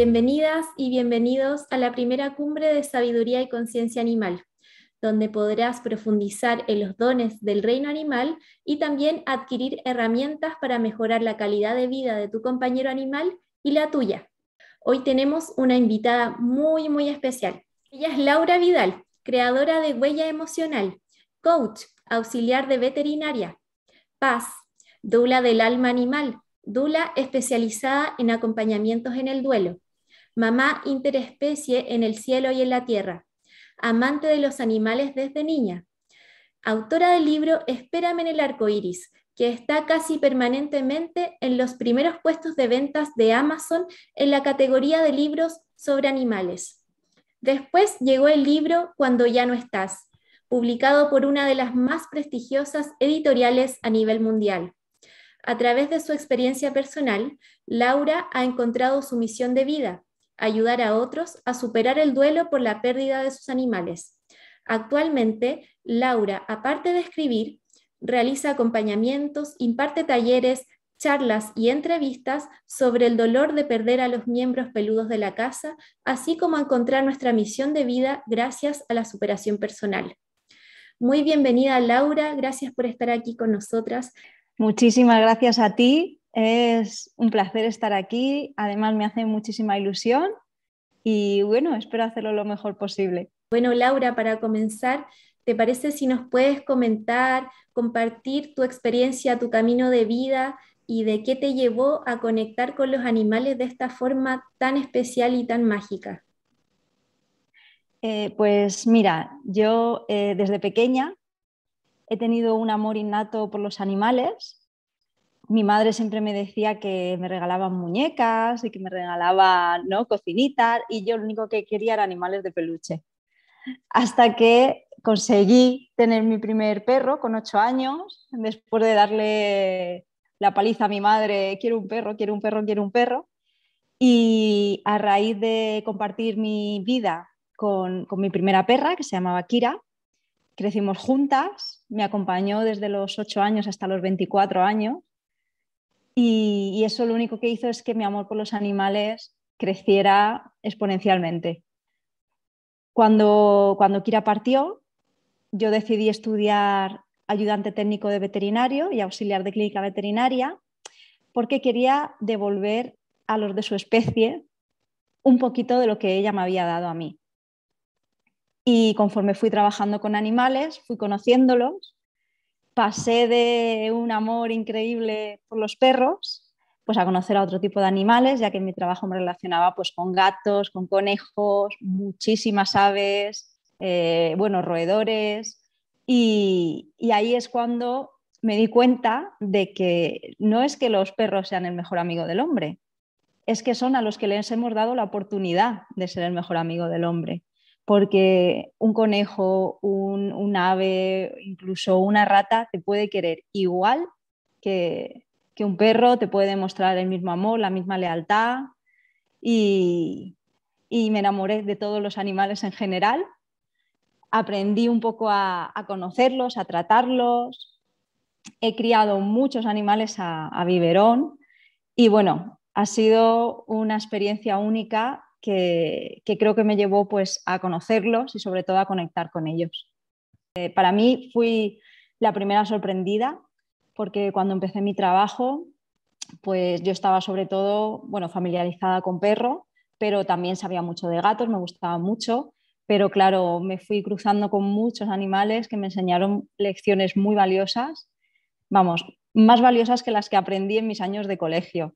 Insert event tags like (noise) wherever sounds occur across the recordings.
Bienvenidas y bienvenidos a la primera cumbre de sabiduría y conciencia animal, donde podrás profundizar en los dones del reino animal y también adquirir herramientas para mejorar la calidad de vida de tu compañero animal y la tuya. Hoy tenemos una invitada muy, muy especial. Ella es Laura Vidal, creadora de Huella Emocional, coach, auxiliar de veterinaria, paz, Dula del alma animal, Dula especializada en acompañamientos en el duelo, mamá interespecie en el cielo y en la tierra, amante de los animales desde niña. Autora del libro Espérame en el arco iris, que está casi permanentemente en los primeros puestos de ventas de Amazon en la categoría de libros sobre animales. Después llegó el libro Cuando ya no estás, publicado por una de las más prestigiosas editoriales a nivel mundial. A través de su experiencia personal, Laura ha encontrado su misión de vida, ayudar a otros a superar el duelo por la pérdida de sus animales. Actualmente, Laura, aparte de escribir, realiza acompañamientos, imparte talleres, charlas y entrevistas sobre el dolor de perder a los miembros peludos de la casa, así como encontrar nuestra misión de vida gracias a la superación personal. Muy bienvenida Laura, gracias por estar aquí con nosotras. Muchísimas gracias a ti es un placer estar aquí, además me hace muchísima ilusión y bueno, espero hacerlo lo mejor posible. Bueno, Laura, para comenzar, ¿te parece si nos puedes comentar, compartir tu experiencia, tu camino de vida y de qué te llevó a conectar con los animales de esta forma tan especial y tan mágica? Eh, pues mira, yo eh, desde pequeña he tenido un amor innato por los animales mi madre siempre me decía que me regalaban muñecas y que me regalaban ¿no? cocinitas y yo lo único que quería era animales de peluche. Hasta que conseguí tener mi primer perro con ocho años, después de darle la paliza a mi madre, quiero un perro, quiero un perro, quiero un perro. Y a raíz de compartir mi vida con, con mi primera perra, que se llamaba Kira, crecimos juntas, me acompañó desde los ocho años hasta los 24 años y, eso lo único que hizo es que mi amor por los animales creciera exponencialmente. Cuando, cuando Kira partió, yo decidí estudiar ayudante técnico de veterinario y auxiliar de clínica veterinaria porque quería devolver a los de su especie un poquito de lo que ella me había dado a mí. Y conforme fui trabajando con animales, fui conociéndolos pasé de un amor increíble por los perros pues a conocer a otro tipo de animales, ya que en mi trabajo me relacionaba pues con gatos, con conejos, muchísimas aves, eh, buenos roedores, y, ahí es cuando me di cuenta de que no es que los perros sean el mejor amigo del hombre, es que son a los que les hemos dado la oportunidad de ser el mejor amigo del hombre porque un conejo, un, ave, incluso una rata te puede querer igual que, un perro, te puede mostrar el mismo amor, la misma lealtad y, me enamoré de todos los animales en general. Aprendí un poco a, conocerlos, a tratarlos. He criado muchos animales a, a, biberón y bueno, ha sido una experiencia única que, creo que me llevó pues, a conocerlos y sobre todo a conectar con ellos. Eh, para mí fui la primera sorprendida porque cuando empecé mi trabajo, pues yo estaba sobre todo bueno, familiarizada con perro, pero también sabía mucho de gatos, me gustaba mucho, pero claro, me fui cruzando con muchos animales que me enseñaron lecciones muy valiosas, vamos, más valiosas que las que aprendí en mis años de colegio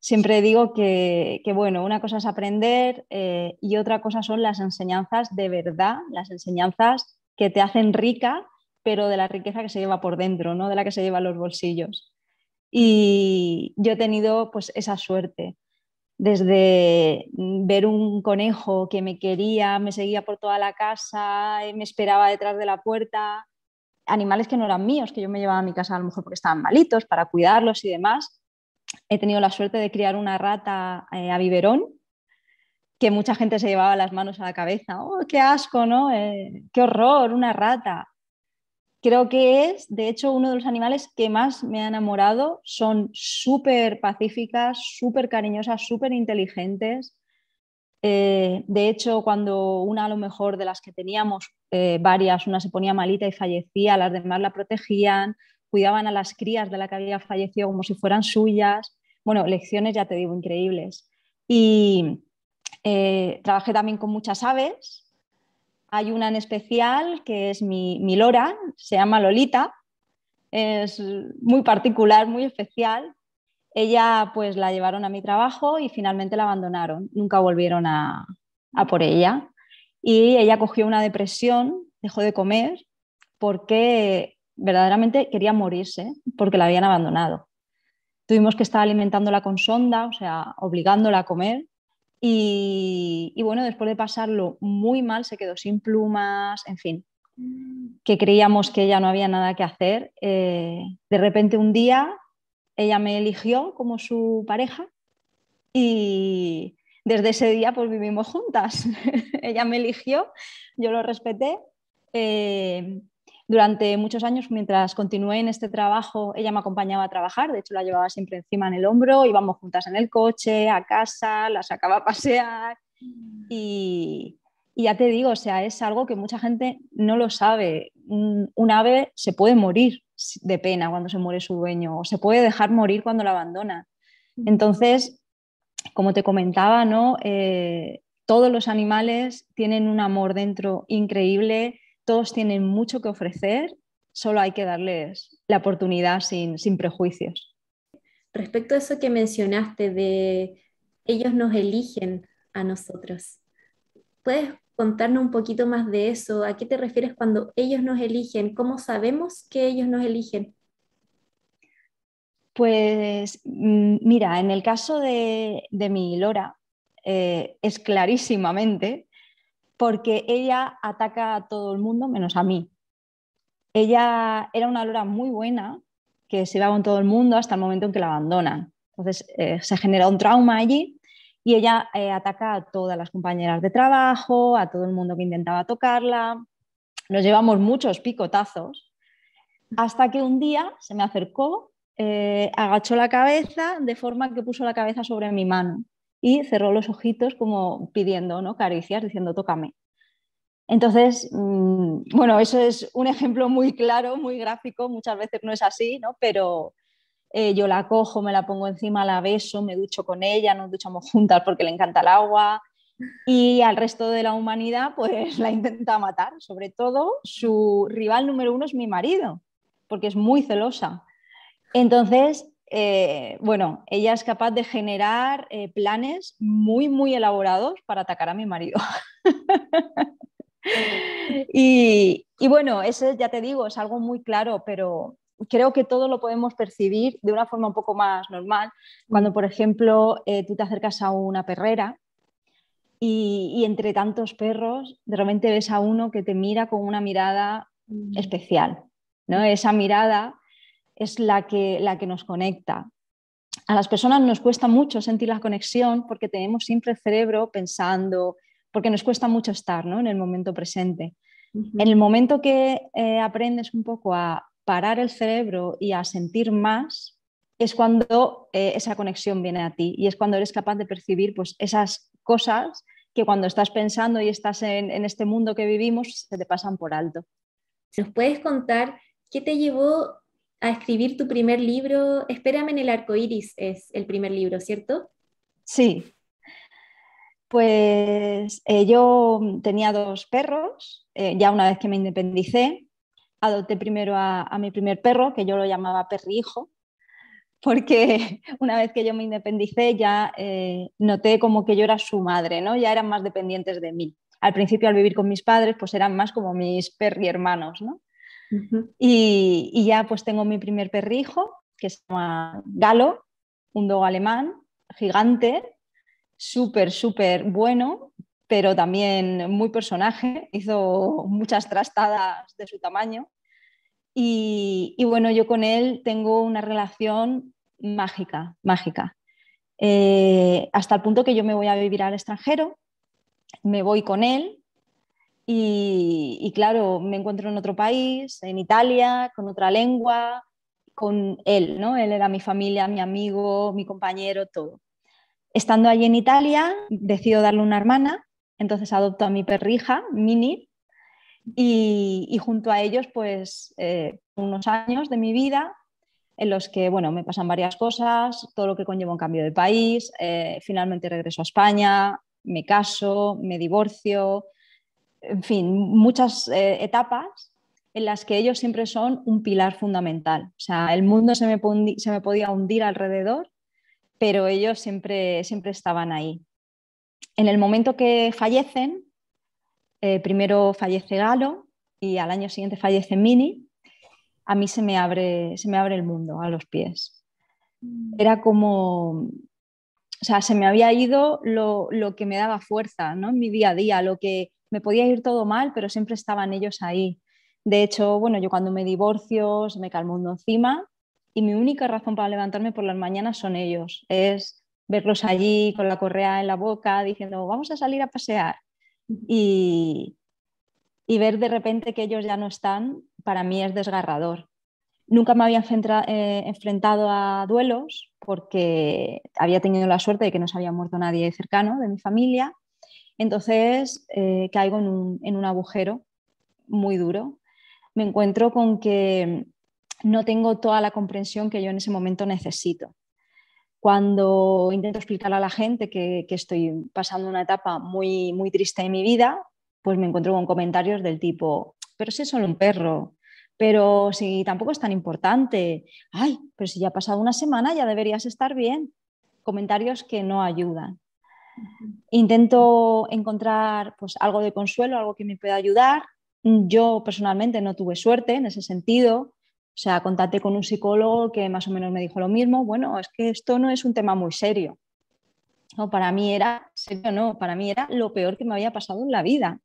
siempre digo que, bueno, una cosa es aprender eh, y otra cosa son las enseñanzas de verdad, las enseñanzas que te hacen rica, pero de la riqueza que se lleva por dentro, no de la que se lleva los bolsillos. Y yo he tenido pues esa suerte, desde ver un conejo que me quería, me seguía por toda la casa, eh, me esperaba detrás de la puerta, animales que no eran míos, que yo me llevaba a mi casa a lo mejor porque estaban malitos, para cuidarlos y demás, he tenido la suerte de criar una rata eh, a biberón, que mucha gente se llevaba las manos a la cabeza. Oh, qué asco, ¿no? Eh, ¡Qué horror, una rata! Creo que es, de hecho, uno de los animales que más me ha enamorado. Son súper pacíficas, súper cariñosas, súper inteligentes. Eh, de hecho, cuando una a lo mejor de las que teníamos, varias, una se ponía malita y fallecía, las demás la protegían, cuidaban a las crías de la que había fallecido como si fueran suyas. Bueno, lecciones, ya te digo, increíbles. Y eh, trabajé también con muchas aves. Hay una en especial que es mi, lora, se llama Lolita. Es muy particular, muy especial, ella pues la llevaron a mi trabajo y finalmente la abandonaron, nunca volvieron a, a, por ella. Y ella cogió una depresión, dejó de comer porque verdaderamente quería morirse porque la habían abandonado. Tuvimos que estar alimentándola con sonda, o sea, obligándola a comer. Y, bueno, después de pasarlo muy mal, se quedó sin plumas, en fin, que creíamos que ya no había nada que hacer. Eh, de repente un día ella me eligió como su pareja y desde ese día pues vivimos juntas. (laughs) ella me eligió, yo lo respeté. Eh, durante muchos años, mientras continué en este trabajo, ella me acompañaba a trabajar, de hecho la llevaba siempre encima en el hombro, íbamos juntas en el coche, a casa, la sacaba a pasear mm. y, ya te digo, o sea, es algo que mucha gente no lo sabe. Un, ave se puede morir de pena cuando se muere su dueño o se puede dejar morir cuando la abandona. Mm. Entonces, como te comentaba, ¿no? Eh, todos los animales tienen un amor dentro increíble todos tienen mucho que ofrecer, solo hay que darles la oportunidad sin, prejuicios. Respecto a eso que mencionaste de ellos nos eligen a nosotros, ¿puedes contarnos un poquito más de eso? ¿A qué te refieres cuando ellos nos eligen? ¿Cómo sabemos que ellos nos eligen? Pues mm, mira, en el caso de, mi Lora, eh, es clarísimamente porque ella ataca a todo el mundo menos a mí. Ella era una lora muy buena que se iba con todo el mundo hasta el momento en que la abandonan. Entonces eh, se genera un trauma allí y ella eh, ataca a todas las compañeras de trabajo, a todo el mundo que intentaba tocarla. Nos llevamos muchos picotazos hasta que un día se me acercó, eh, agachó la cabeza de forma que puso la cabeza sobre mi mano y cerró los ojitos como pidiendo, ¿no? Caricias, diciendo, tócame. Entonces, mm, bueno, eso es un ejemplo muy claro, muy gráfico, muchas veces no es así, ¿no? Pero eh, yo la cojo, me la pongo encima, la beso, me ducho con ella, nos duchamos juntas porque le encanta el agua, y al resto de la humanidad pues la intenta matar. Sobre todo su rival número uno es mi marido, porque es muy celosa. Entonces eh, bueno, ella es capaz de generar eh, planes muy, muy elaborados para atacar a mi marido. (laughs) y, bueno, ese ya te digo, es algo muy claro, pero creo que todo lo podemos percibir de una forma un poco más normal. Cuando, por ejemplo, eh, tú te acercas a una perrera y, entre tantos perros, de repente ves a uno que te mira con una mirada especial, ¿no? Esa mirada es la que, la que nos conecta. A las personas nos cuesta mucho sentir la conexión porque tenemos siempre el cerebro pensando, porque nos cuesta mucho estar ¿no? en el momento presente. En el momento que eh, aprendes un poco a parar el cerebro y a sentir más, es cuando eh, esa conexión viene a ti y es cuando eres capaz de percibir pues, esas cosas que cuando estás pensando y estás en, en este mundo que vivimos se te pasan por alto. ¿Nos puedes contar qué te llevó a escribir tu primer libro. Espérame en el arco iris es el primer libro, ¿cierto? Sí. Pues eh, yo tenía dos perros, eh, ya una vez que me independicé, adopté primero a, mi primer perro, que yo lo llamaba perrijo, porque (laughs) una vez que yo me independicé ya eh, noté como que yo era su madre, ¿no? Ya eran más dependientes de mí. Al principio, al vivir con mis padres, pues eran más como mis perri hermanos, ¿no? y, ya pues tengo mi primer perrijo, que se llama Galo, un dog alemán, gigante, súper, súper bueno, pero también muy personaje, hizo muchas trastadas de su tamaño. Y, bueno, yo con él tengo una relación mágica, mágica. Eh, hasta el punto que yo me voy a vivir al extranjero, me voy con él y, claro, me encuentro en otro país, en Italia, con otra lengua, con él, ¿no? Él era mi familia, mi amigo, mi compañero, todo. Estando allí en Italia, decido darle una hermana, entonces adopto a mi perrija, Mini, y, junto a ellos, pues, eh, unos años de mi vida en los que, bueno, me pasan varias cosas, todo lo que conlleva un cambio de país, eh, finalmente regreso a España, me caso, me divorcio, en fin, muchas eh, etapas en las que ellos siempre son un pilar fundamental. O sea, el mundo se me, se me podía hundir alrededor, pero ellos siempre, siempre estaban ahí. En el momento que fallecen, eh, primero fallece Galo y al año siguiente fallece Mini, a mí se me abre, se me abre el mundo a los pies. Mm. Era como, o sea, se me había ido lo, lo que me daba fuerza ¿no? en mi día a día, lo que, me podía ir todo mal, pero siempre estaban ellos ahí. De hecho, bueno, yo cuando me divorcio se me calmo un encima y mi única razón para levantarme por las mañanas son ellos. Es verlos allí con la correa en la boca diciendo, vamos a salir a pasear. Y, ver de repente que ellos ya no están, para mí es desgarrador. Nunca me había eh, enfrentado a duelos porque había tenido la suerte de que no se había muerto nadie cercano de mi familia entonces eh, caigo en un, agujero muy duro. Me encuentro con que no tengo toda la comprensión que yo en ese momento necesito cuando intento explicar a la gente que, estoy pasando una etapa muy, muy triste en mi vida, pues me encuentro con comentarios del tipo, pero si es solo un perro, pero si tampoco es tan importante, ay, pero si ya ha pasado una semana ya deberías estar bien. Comentarios que no ayudan. Intento encontrar pues, algo de consuelo, algo que me pueda ayudar. Yo personalmente no tuve suerte en ese sentido. O sea, contacté con un psicólogo que más o menos me dijo lo mismo. Bueno, es que esto no es un tema muy serio. No, para mí era, serio no, para mí era lo peor que me había pasado en la vida.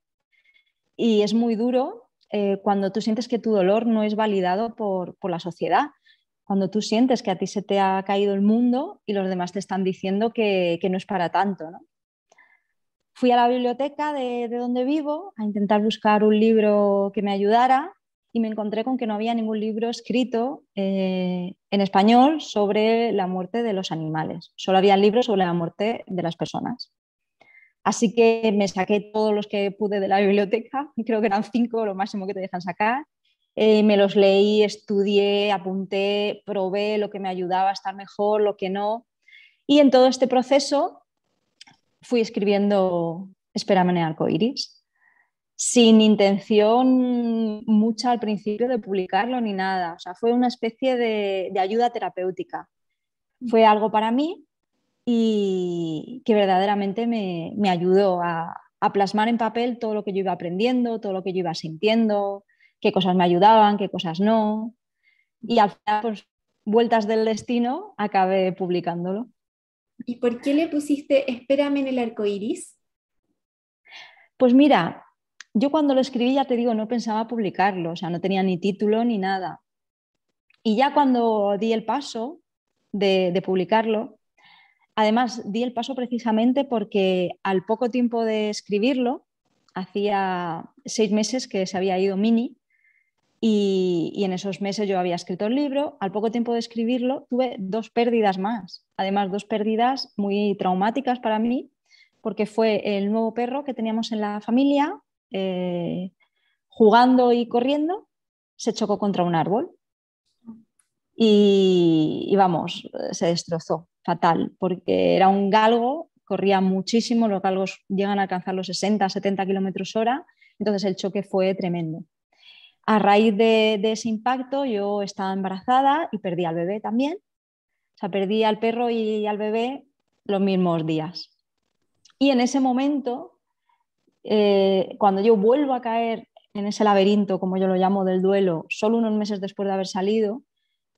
Y es muy duro eh, cuando tú sientes que tu dolor no es validado por la sociedad cuando tú sientes que a ti se te ha caído el mundo y los demás te están diciendo que, no es para tanto. Fui a la biblioteca de, donde vivo a intentar buscar un libro que me ayudara y me encontré con que no había ningún libro escrito eh, en español sobre la muerte de los animales. Solo había libros sobre la muerte de las personas. Así que me saqué todos los que pude de la biblioteca, creo que eran cinco lo máximo que te dejan sacar, eh, me los leí, estudié, apunté, probé lo que me ayudaba a estar mejor, lo que no. Y en todo este proceso fui escribiendo Espérame arcoiris, sin intención mucha al principio de publicarlo ni nada. O sea, fue una especie de, ayuda terapéutica. Fue algo para mí y que verdaderamente me, ayudó a, a plasmar en papel todo lo que yo iba aprendiendo, todo lo que yo iba sintiendo, qué cosas me ayudaban, qué cosas no. Y al final, pues, vueltas del destino, acabé publicándolo. ¿Y por qué le pusiste Espérame en el arco iris? Pues mira, yo cuando lo escribí, ya te digo, no pensaba publicarlo, o sea, no tenía ni título ni nada. Y ya cuando di el paso de, de publicarlo, además di el paso precisamente porque al poco tiempo de escribirlo, hacía seis meses que se había ido Mini, y, en esos meses yo había escrito el libro. Al poco tiempo de escribirlo, tuve dos pérdidas más. Además, dos pérdidas muy traumáticas para mí, porque fue el nuevo perro que teníamos en la familia, eh, jugando y corriendo, se chocó contra un árbol. Y, y vamos, se destrozó fatal, porque era un galgo, corría muchísimo, los galgos llegan a alcanzar los 60, 70 kilómetros hora, entonces el choque fue tremendo. A raíz de, ese impacto yo estaba embarazada y perdí al bebé también. O sea, perdí al perro y al bebé los mismos días. Y en ese momento, eh, cuando yo vuelvo a caer en ese laberinto, como yo lo llamo, del duelo, solo unos meses después de haber salido,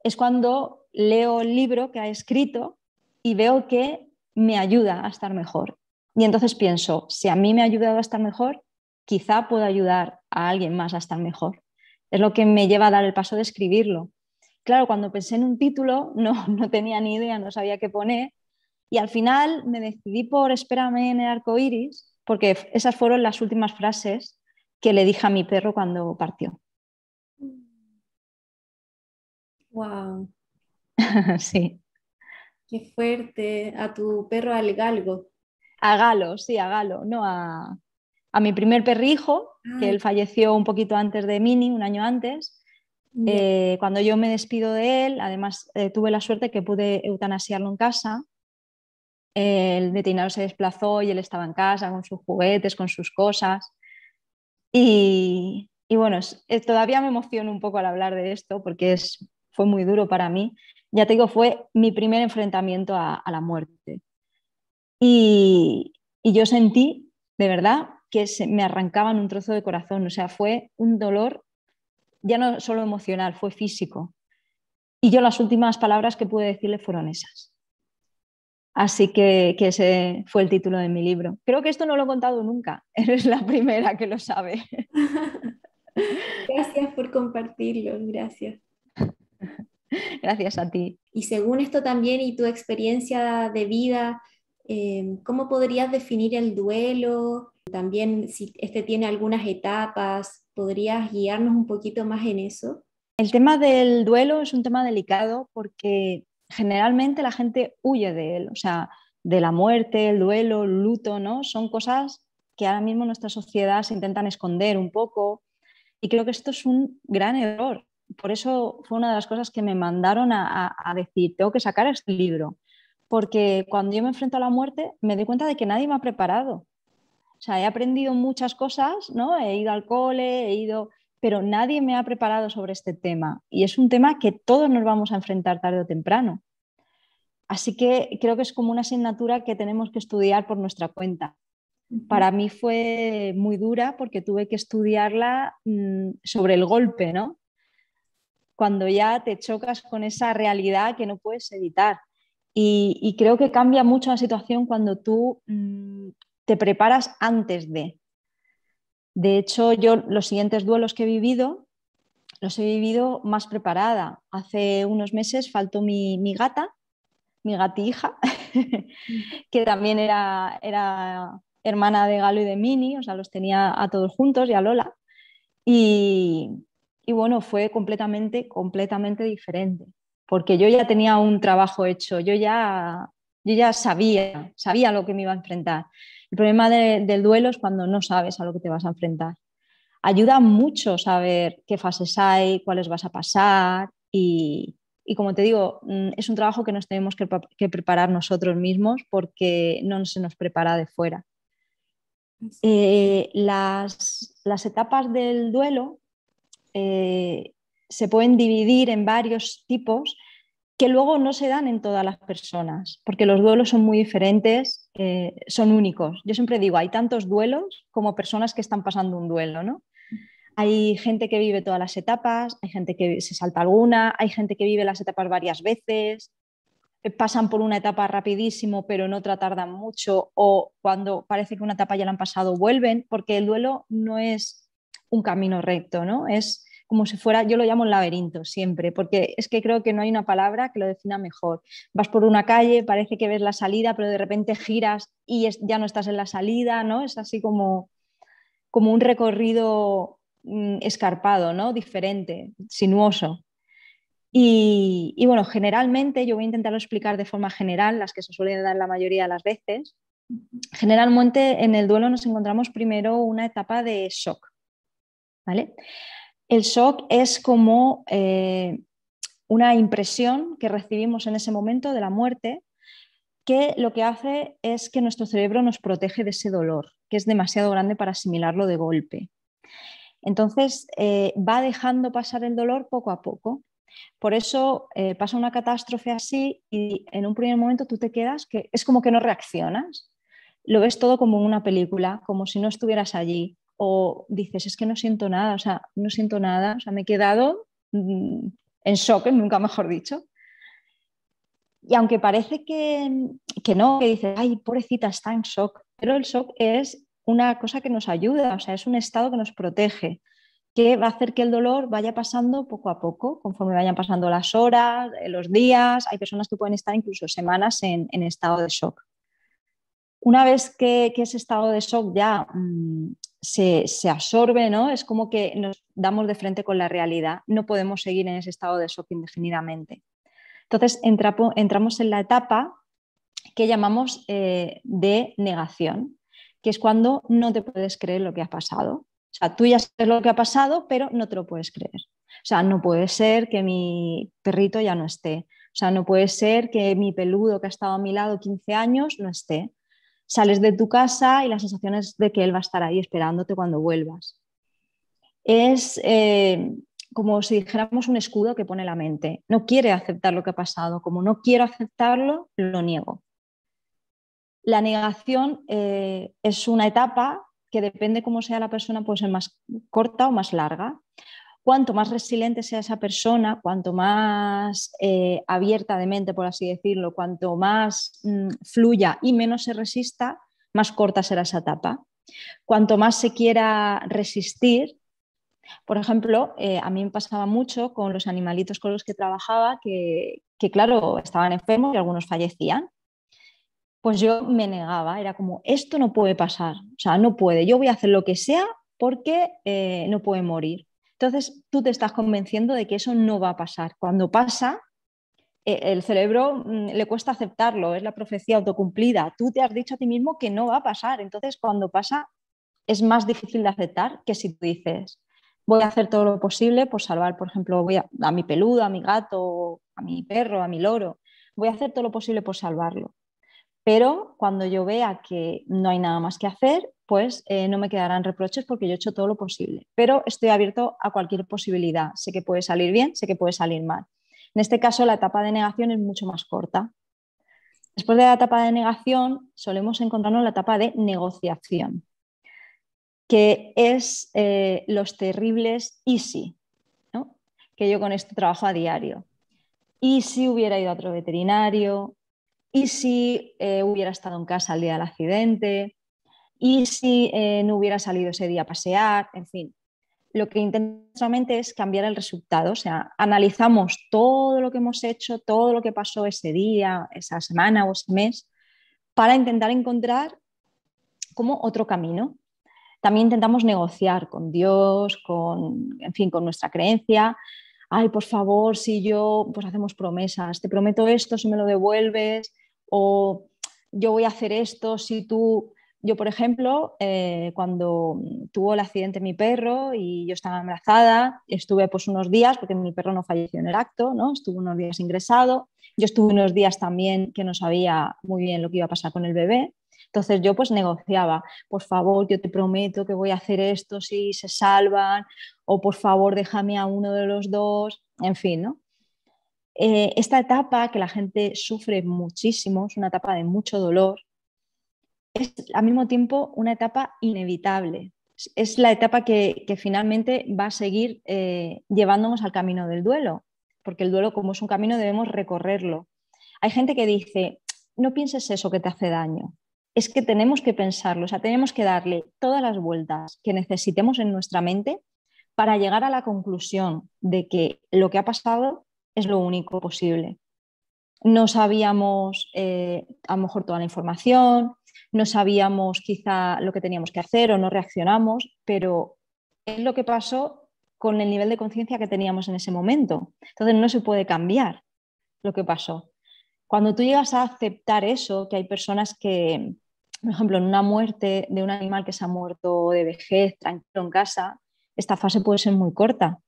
es cuando leo el libro que ha escrito y veo que me ayuda a estar mejor. Y entonces pienso, si a mí me ha ayudado a estar mejor, quizá pueda ayudar a alguien más a estar mejor es lo que me lleva a dar el paso de escribirlo. Claro, cuando pensé en un título, (laughs) no, no tenía ni idea, no sabía qué poner. Y al final me decidí por Espérame en el arco iris, porque esas fueron las últimas frases que le dije a mi perro cuando partió. ¡Wow! (laughs) sí. Qué fuerte. A tu perro al galgo. A galo, sí, a galo, no a, a mi primer perrijo, que ah. él falleció un poquito antes de Mini, un año antes. Eh, cuando yo me despido de él, además eh, tuve la suerte que pude eutanasiarlo en casa. Eh, el veterinario se desplazó y él estaba en casa con sus juguetes, con sus cosas. Y, y bueno, todavía me emociono un poco al hablar de esto porque es, fue muy duro para mí. Ya te digo, fue mi primer enfrentamiento a, a la muerte. Y, y yo sentí, de verdad, que me arrancaban un trozo de corazón. O sea, fue un dolor ya no solo emocional, fue físico. Y yo las últimas palabras que pude decirle fueron esas. Así que, que, ese fue el título de mi libro. Creo que esto no lo he contado nunca. (laughs) Eres la primera que lo sabe. Gracias por compartirlo, gracias. (laughs) Gracias a ti. Y según esto también y tu experiencia de vida, Em, ¿Cómo podrías definir el duelo? También si este tiene algunas etapas, ¿podrías guiarnos un poquito más en eso? El tema del duelo es un tema delicado porque generalmente la gente huye de él, o sea, de la muerte, el duelo, el luto, ¿no? Son cosas que ahora mismo nuestra sociedad se intentan esconder un poco y creo que esto es un gran error. Por eso fue una de las cosas que me mandaron a decir, tengo que sacar este libro, porque cuando yo me enfrento a la muerte me doy cuenta de que nadie me ha preparado. O sea, he aprendido muchas cosas, ¿no? He ido al cole, he ido, pero nadie me ha preparado sobre este tema y es un tema que todos nos vamos a enfrentar tarde o temprano. Así que creo que es como una asignatura que tenemos que estudiar por nuestra cuenta. Para mí fue muy dura porque tuve que estudiarla mm, sobre el golpe, ¿no? Cuando ya te chocas con esa realidad que no puedes evitar y, creo que cambia mucho la situación cuando tú mm, te preparas antes de. De hecho, yo los siguientes duelos que he vivido los he vivido más preparada. Hace unos meses faltó mi, gata, mi gatija, (laughs) que también era, hermana de Galo y de Mini, o sea, los tenía a todos juntos y a Lola. Y, y bueno, fue completamente, completamente diferente porque yo ya tenía un trabajo hecho, yo ya, yo ya sabía, sabía lo que me iba a enfrentar. El problema del duelo es cuando no sabes a lo que te vas a enfrentar. Ayuda mucho saber qué fases hay, cuáles vas a pasar y, como te digo, mm, es un trabajo que nos tenemos que, preparar nosotros mismos porque no se nos prepara de fuera. Eh, las, etapas del duelo eh, se pueden dividir en varios tipos que luego no se dan en todas las personas, porque los duelos son muy diferentes, eh, son únicos. Yo siempre digo, hay tantos duelos como personas que están pasando un duelo, ¿no? Hay gente que vive todas las etapas, hay gente que se salta alguna, hay gente que vive las etapas varias veces, eh, pasan por una etapa rapidísimo, pero en otra tardan mucho, o cuando parece que una etapa ya la han pasado, vuelven, porque el duelo no es un camino recto, ¿no? Es como si fuera, yo lo llamo un laberinto siempre, porque es que creo que no hay una palabra que lo defina mejor. Vas por una calle, parece que ves la salida, pero de repente giras y ya no estás en la salida, ¿no? Es así como, como un recorrido mm, escarpado, ¿no? Diferente, sinuoso. Y, bueno, generalmente yo voy a intentarlo explicar de forma general las que se suelen dar la mayoría de las veces. Generalmente en el duelo nos encontramos primero una etapa de shock, ¿vale? El shock es como eh, una impresión que recibimos en ese momento de la muerte que lo que hace es que nuestro cerebro nos protege de ese dolor, que es demasiado grande para asimilarlo de golpe. Entonces, eh, va dejando pasar el dolor poco a poco. Por eso eh, pasa una catástrofe así y en un primer momento tú te quedas que es como que no reaccionas, lo ves todo como una película, como si no estuvieras allí, o dices, es que no siento nada, o sea, no siento nada, o sea, me he quedado mm, en shock, nunca mejor dicho. Y aunque parece que, no, que dices, ay, pobrecita, está en shock, pero el shock es una cosa que nos ayuda, o sea, es un estado que nos protege, que va a hacer que el dolor vaya pasando poco a poco, conforme vayan pasando las horas, eh, los días. Hay personas que pueden estar incluso semanas en, estado de shock. Una vez que, ese estado de shock ya mm, se, absorbe, ¿no? Es como que nos damos de frente con la realidad. No podemos seguir en ese estado de shock indefinidamente. Entonces entramos en la etapa que llamamos eh, de negación, que es cuando no te puedes creer lo que ha pasado. O sea, tú ya sabes lo que ha pasado, pero no te lo puedes creer. O sea, no puede ser que mi perrito ya no esté. O sea, no puede ser que mi peludo que ha estado a mi lado 15 años no esté. Sales de tu casa y la sensación es de que él va a estar ahí esperándote cuando vuelvas. Es eh, como si dijéramos un escudo que pone la mente. No quiere aceptar lo que ha pasado. Como no quiero aceptarlo, lo niego. La negación eh, es una etapa que depende cómo sea la persona, puede ser más corta o más larga cuanto más resiliente sea esa persona, cuanto más eh, abierta de mente, por así decirlo, cuanto más mm, fluya y menos se resista, más corta será esa etapa. Cuanto más se quiera resistir, por ejemplo, eh, a mí me pasaba mucho con los animalitos con los que trabajaba, que, claro, estaban enfermos y algunos fallecían pues yo me negaba, era como, esto no puede pasar, o sea, no puede, yo voy a hacer lo que sea porque eh, no puede morir. Entonces, tú te estás convenciendo de que eso no va a pasar. Cuando pasa, e, el cerebro mm, le cuesta aceptarlo, es la profecía autocumplida. Tú te has dicho a ti mismo que no va a pasar. Entonces, cuando pasa, es más difícil de aceptar que si tú dices, voy a hacer todo lo posible por salvar, por ejemplo, voy a, a mi peludo, a mi gato, a mi perro, a mi loro. Voy a hacer todo lo posible por salvarlo. Pero cuando yo vea que no hay nada más que hacer, pues eh, no me quedarán reproches porque yo he hecho todo lo posible. Pero estoy abierto a cualquier posibilidad. Sé que puede salir bien, sé que puede salir mal. En este caso, la etapa de negación es mucho más corta. Después de la etapa de negación, solemos encontrarnos en la etapa de negociación, que es eh, los terribles y ¿no? que yo con esto trabajo a diario. ¿Y si hubiera ido a otro veterinario? ¿Y si eh, hubiera estado en casa el día del accidente? y si eh, no hubiera salido ese día a pasear, en fin. Lo que intentamos es cambiar el resultado, o sea, analizamos todo lo que hemos hecho, todo lo que pasó ese día, esa semana o ese mes, para intentar encontrar como otro camino. También intentamos negociar con Dios, con, en fin, con nuestra creencia. Ay, por favor, si yo, pues hacemos promesas, te prometo esto si me lo devuelves, o yo voy a hacer esto si tú yo, por ejemplo, eh, cuando tuvo el accidente mi perro y yo estaba embarazada, estuve pues unos días, porque mi perro no falleció en el acto, ¿no? Estuve unos días ingresado. Yo estuve unos días también que no sabía muy bien lo que iba a pasar con el bebé. Entonces yo pues negociaba, por favor, yo te prometo que voy a hacer esto si se salvan, o por favor, déjame a uno de los dos, en fin, ¿no? Eh, esta etapa que la gente sufre muchísimo, es una etapa de mucho dolor, es al mismo tiempo una etapa inevitable. Es la etapa que, finalmente va a seguir eh, llevándonos al camino del duelo, porque el duelo como es un camino debemos recorrerlo. Hay gente que dice, no pienses eso que te hace daño, es que tenemos que pensarlo, o sea, tenemos que darle todas las vueltas que necesitemos en nuestra mente para llegar a la conclusión de que lo que ha pasado es lo único posible. No sabíamos eh, a lo mejor toda la información, no sabíamos quizá lo que teníamos que hacer o no reaccionamos, pero es lo que pasó con el nivel de conciencia que teníamos en ese momento. Entonces no se puede cambiar lo que pasó. Cuando tú llegas a aceptar eso, que hay personas que, por ejemplo, en una muerte de un animal que se ha muerto de vejez, tranquilo en casa, esta fase puede ser muy corta.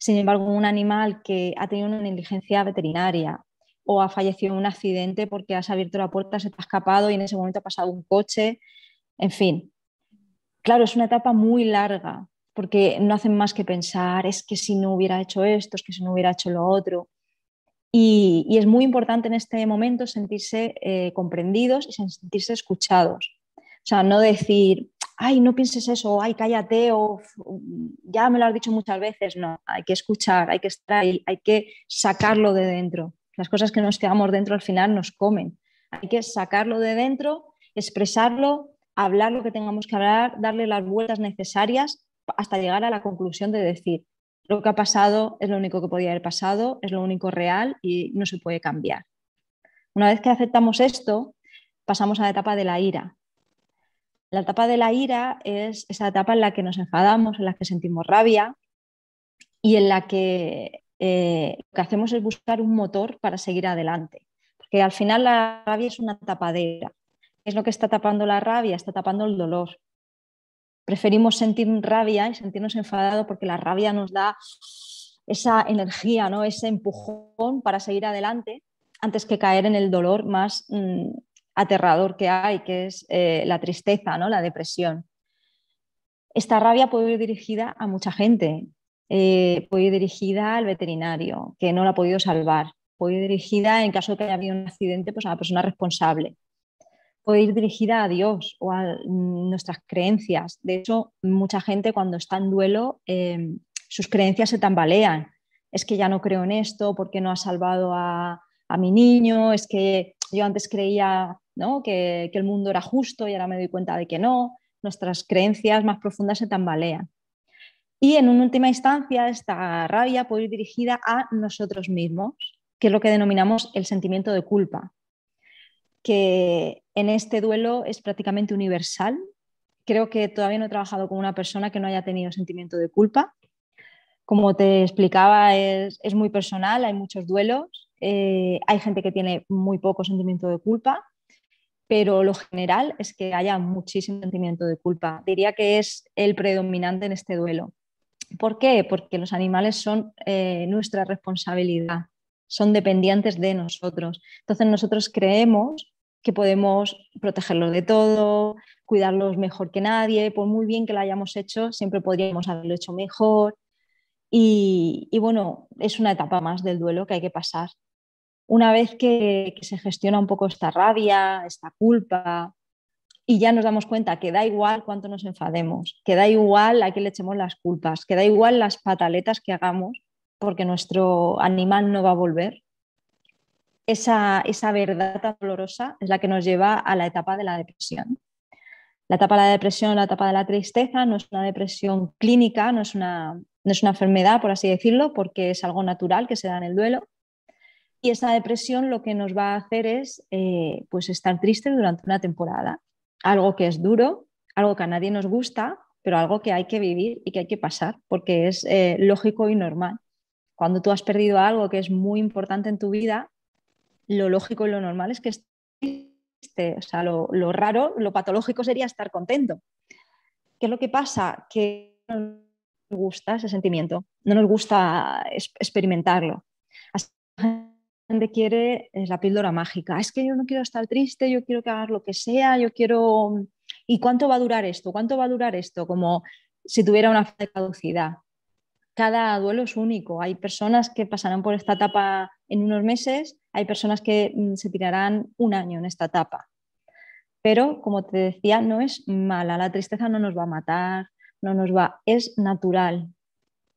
Sin embargo, un animal que ha tenido una negligencia veterinaria o ha fallecido en un accidente porque has abierto la puerta, se te ha escapado y en ese momento ha pasado un coche, en fin. Claro, es una etapa muy larga porque no hacen más que pensar, es que si no hubiera hecho esto, es que si no hubiera hecho lo otro. Y, es muy importante en este momento sentirse eh, comprendidos y sentirse escuchados. O sea, no decir, ay, no pienses eso, ay, cállate, o ya me lo has dicho muchas veces. No, hay que escuchar, hay que estar hay que sacarlo de dentro. Las cosas que nos quedamos dentro al final nos comen. Hay que sacarlo de dentro, expresarlo, hablar lo que tengamos que hablar, darle las vueltas necesarias hasta llegar a la conclusión de decir, lo que ha pasado es lo único que podía haber pasado, es lo único real y no se puede cambiar. Una vez que aceptamos esto, pasamos a la etapa de la ira. La etapa de la ira es esa etapa en la que nos enfadamos, en la que sentimos rabia y en la que eh, lo que hacemos es buscar un motor para seguir adelante. Porque al final la rabia es una tapadera. es lo que está tapando la rabia? Está tapando el dolor. Preferimos sentir rabia y sentirnos enfadados porque la rabia nos da esa energía, ¿no? ese empujón para seguir adelante antes que caer en el dolor más mm, aterrador que hay, que es eh, la tristeza, ¿no? la depresión. Esta rabia puede ir dirigida a mucha gente, eh, puede ir dirigida al veterinario, que no la ha podido salvar. Puede ir dirigida, en caso de que haya habido un accidente, pues a la persona responsable. Puede ir dirigida a Dios o a mm, nuestras creencias. De hecho, mucha gente cuando está en duelo, em, sus creencias se tambalean. Es que ya no creo en esto, porque no ha salvado a, mi niño, es que yo antes creía ¿no? que, que el mundo era justo y ahora me doy cuenta de que no. Nuestras creencias más profundas se tambalean. Y en una última instancia, esta rabia puede ir dirigida a nosotros mismos, que es lo que denominamos el sentimiento de culpa, que en este duelo es prácticamente universal. Creo que todavía no he trabajado con una persona que no haya tenido sentimiento de culpa. Como te explicaba, es, muy personal, hay muchos duelos, eh, hay gente que tiene muy poco sentimiento de culpa, pero lo general es que haya muchísimo sentimiento de culpa. Diría que es el predominante en este duelo. ¿Por qué? Porque los animales son eh, nuestra responsabilidad, son dependientes de nosotros. Entonces nosotros creemos que podemos protegerlos de todo, cuidarlos mejor que nadie, por muy bien que lo hayamos hecho, siempre podríamos haberlo hecho mejor. Y, bueno, es una etapa más del duelo que hay que pasar. Una vez que se gestiona un poco esta rabia, esta culpa, y ya nos damos cuenta que da igual cuánto nos enfademos, que da igual a quién le echemos las culpas, que da igual las pataletas que hagamos, porque nuestro animal no va a volver. Esa, esa verdad tan dolorosa es la que nos lleva a la etapa de la depresión. La etapa de la depresión, la etapa de la tristeza, no es una depresión clínica, no es una, no es una enfermedad, por así decirlo, porque es algo natural que se da en el duelo. Y esa depresión lo que nos va a hacer es eh, pues estar triste durante una temporada algo que es duro, algo que a nadie nos gusta, pero algo que hay que vivir y que hay que pasar, porque es eh, lógico y normal. Cuando tú has perdido algo que es muy importante en tu vida, lo lógico y lo normal es que esté, o sea, lo, lo raro, lo patológico sería estar contento. ¿Qué es lo que pasa? Que no nos gusta ese sentimiento, no nos gusta experimentarlo gente quiere eh, la píldora mágica. Es que yo no quiero estar triste, yo quiero que hagas lo que sea, yo quiero... ¿Y cuánto va a durar esto? ¿Cuánto va a durar esto? Como si tuviera una fecha caducidad. Cada duelo es único. Hay personas que pasarán por esta etapa en unos meses, hay personas que mm, se tirarán un año en esta etapa. Pero, como te decía, no es mala. La tristeza no nos va a matar, no nos va, es natural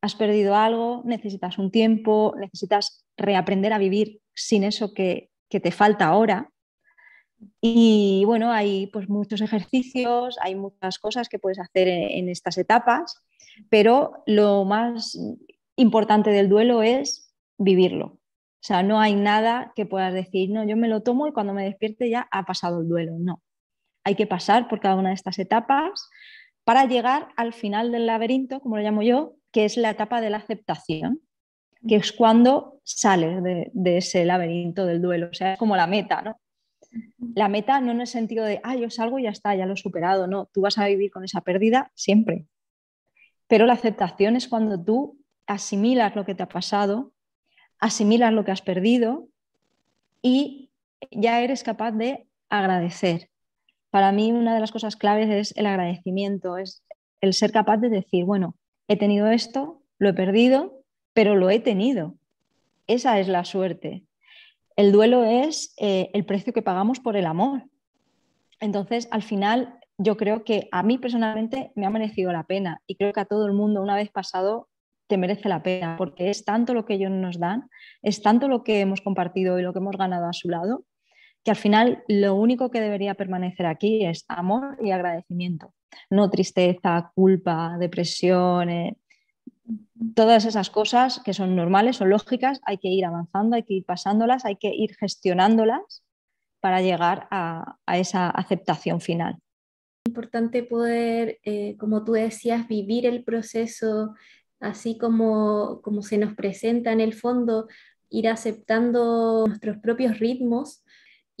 has perdido algo, necesitas un tiempo, necesitas reaprender a vivir sin eso que, te falta ahora. Y bueno, hay pues muchos ejercicios, hay muchas cosas que puedes hacer en estas etapas, pero lo más importante del duelo es vivirlo. O sea, no hay nada que puedas decir, no, yo me lo tomo y cuando me despierte ya ha pasado el duelo. No, hay que pasar por cada una de estas etapas para llegar al final del laberinto, como lo llamo yo, que es la etapa de la aceptación, que es cuando sales de, ese laberinto del duelo, o sea, es como la meta, ¿no? La meta no en el sentido de, ah, yo salgo y ya está, ya lo he superado, no, tú vas a vivir con esa pérdida siempre. Pero la aceptación es cuando tú asimilas lo que te ha pasado, asimilas lo que has perdido y ya eres capaz de agradecer. Para mí una de las cosas claves es el agradecimiento, es el ser capaz de decir, bueno, he tenido esto, lo he perdido, pero lo he tenido. Esa es la suerte. El duelo es eh, el precio que pagamos por el amor. Entonces, al final, yo creo que a mí personalmente me ha merecido la pena y creo que a todo el mundo, una vez pasado, te merece la pena, porque es tanto lo que ellos nos dan, es tanto lo que hemos compartido y lo que hemos ganado a su lado, que al final lo único que debería permanecer aquí es amor y agradecimiento, no tristeza, culpa, depresión, eh, todas esas cosas que son normales, son lógicas, hay que ir avanzando, hay que ir pasándolas, hay que ir gestionándolas para llegar a, esa aceptación final. Importante poder, eh, como tú decías, vivir el proceso así como, como se nos presenta en el fondo, ir aceptando nuestros propios ritmos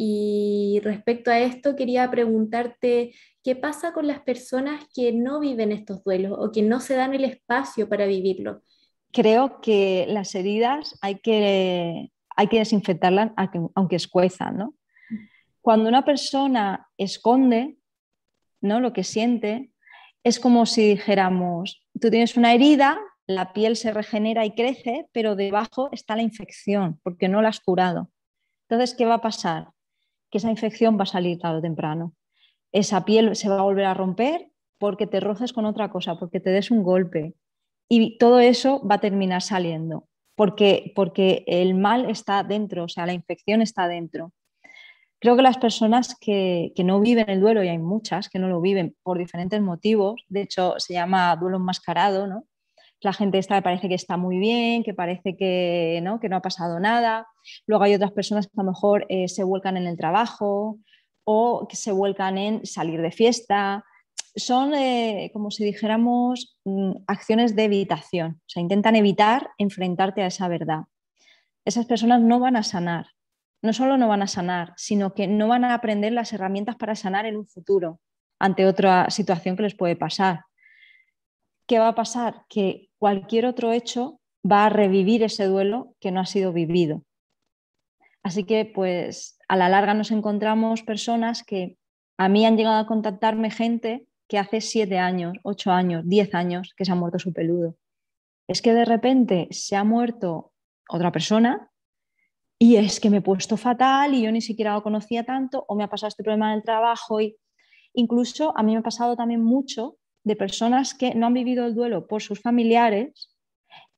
y respecto a esto, quería preguntarte, ¿qué pasa con las personas que no viven estos duelos o que no se dan el espacio para vivirlo? Creo que las heridas hay que, hay que desinfectarlas aunque escuezan. Cuando una persona esconde ¿no? lo que siente, es como si dijéramos, tú tienes una herida, la piel se regenera y crece, pero debajo está la infección porque no la has curado. Entonces, ¿qué va a pasar? que esa infección va a salir tarde o temprano. Esa piel se va a volver a romper porque te roces con otra cosa, porque te des un golpe. Y todo eso va a terminar saliendo, porque, porque el mal está dentro, o sea, la infección está dentro. Creo que las personas que no viven el duelo, y hay muchas que no lo viven por diferentes motivos, de hecho se llama duelo enmascarado, ¿no? la gente está parece que está muy bien, que parece que no, que no ha pasado nada. Luego hay otras personas que a lo mejor eh, se vuelcan en el trabajo o que se vuelcan en salir de fiesta. Son, eh, como si dijéramos, mm, acciones de evitación. O sea, intentan evitar enfrentarte a esa verdad. Esas personas no van a sanar. No solo no van a sanar, sino que no van a aprender las herramientas para sanar en un futuro ante otra situación que les puede pasar. ¿qué va a pasar? Que cualquier otro hecho va a revivir ese duelo que no ha sido vivido. Así que, pues, a la larga nos encontramos personas que a mí han llegado a contactarme gente que hace siete años, ocho años, diez años que se ha muerto su peludo. Es que de repente se ha muerto otra persona y es que me he puesto fatal y yo ni siquiera lo conocía tanto o me ha pasado este problema en el trabajo y incluso a mí me ha pasado también mucho de personas que no han vivido el duelo por sus familiares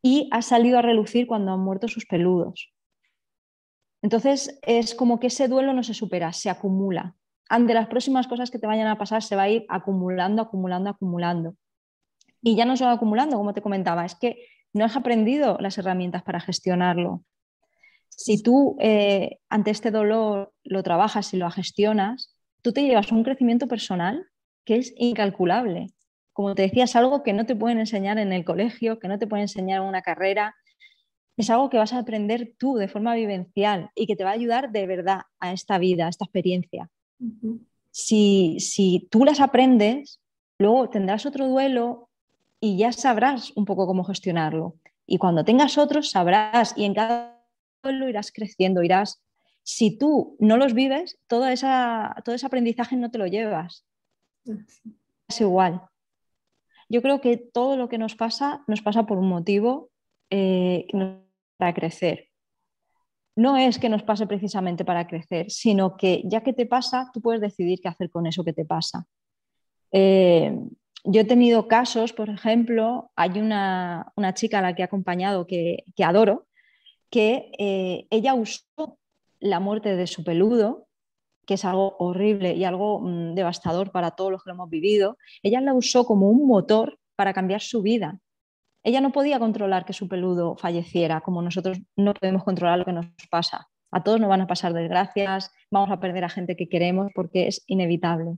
y ha salido a relucir cuando han muerto sus peludos. Entonces es como que ese duelo no se supera, se acumula. Ante las próximas cosas que te vayan a pasar se va a ir acumulando, acumulando, acumulando. Y ya no se va acumulando, como te comentaba, es que no has aprendido las herramientas para gestionarlo. Si tú eh, ante este dolor lo trabajas y lo gestionas, tú te llevas un crecimiento personal que es incalculable como te decía, es algo que no te pueden enseñar en el colegio, que no te pueden enseñar en una carrera. Es algo que vas a aprender tú de forma vivencial y que te va a ayudar de verdad a esta vida, a esta experiencia. si, si tú las aprendes, luego tendrás otro duelo y ya sabrás un poco cómo gestionarlo. Y cuando tengas otros, sabrás y en cada duelo irás creciendo, irás... Si tú no los vives, toda todo ese aprendizaje no te lo llevas. Es igual. Yo creo que todo lo que nos pasa nos pasa por un motivo eh, para crecer. No es que nos pase precisamente para crecer, sino que ya que te pasa, tú puedes decidir qué hacer con eso que te pasa. Eh, yo he tenido casos, por ejemplo, hay una, chica a la que he acompañado que, adoro, que eh, ella usó la muerte de su peludo que es algo horrible y algo mm, devastador para todos los que lo hemos vivido, ella la usó como un motor para cambiar su vida. Ella no podía controlar que su peludo falleciera, como nosotros no podemos controlar lo que nos pasa. A todos nos van a pasar desgracias, vamos a perder a gente que queremos porque es inevitable.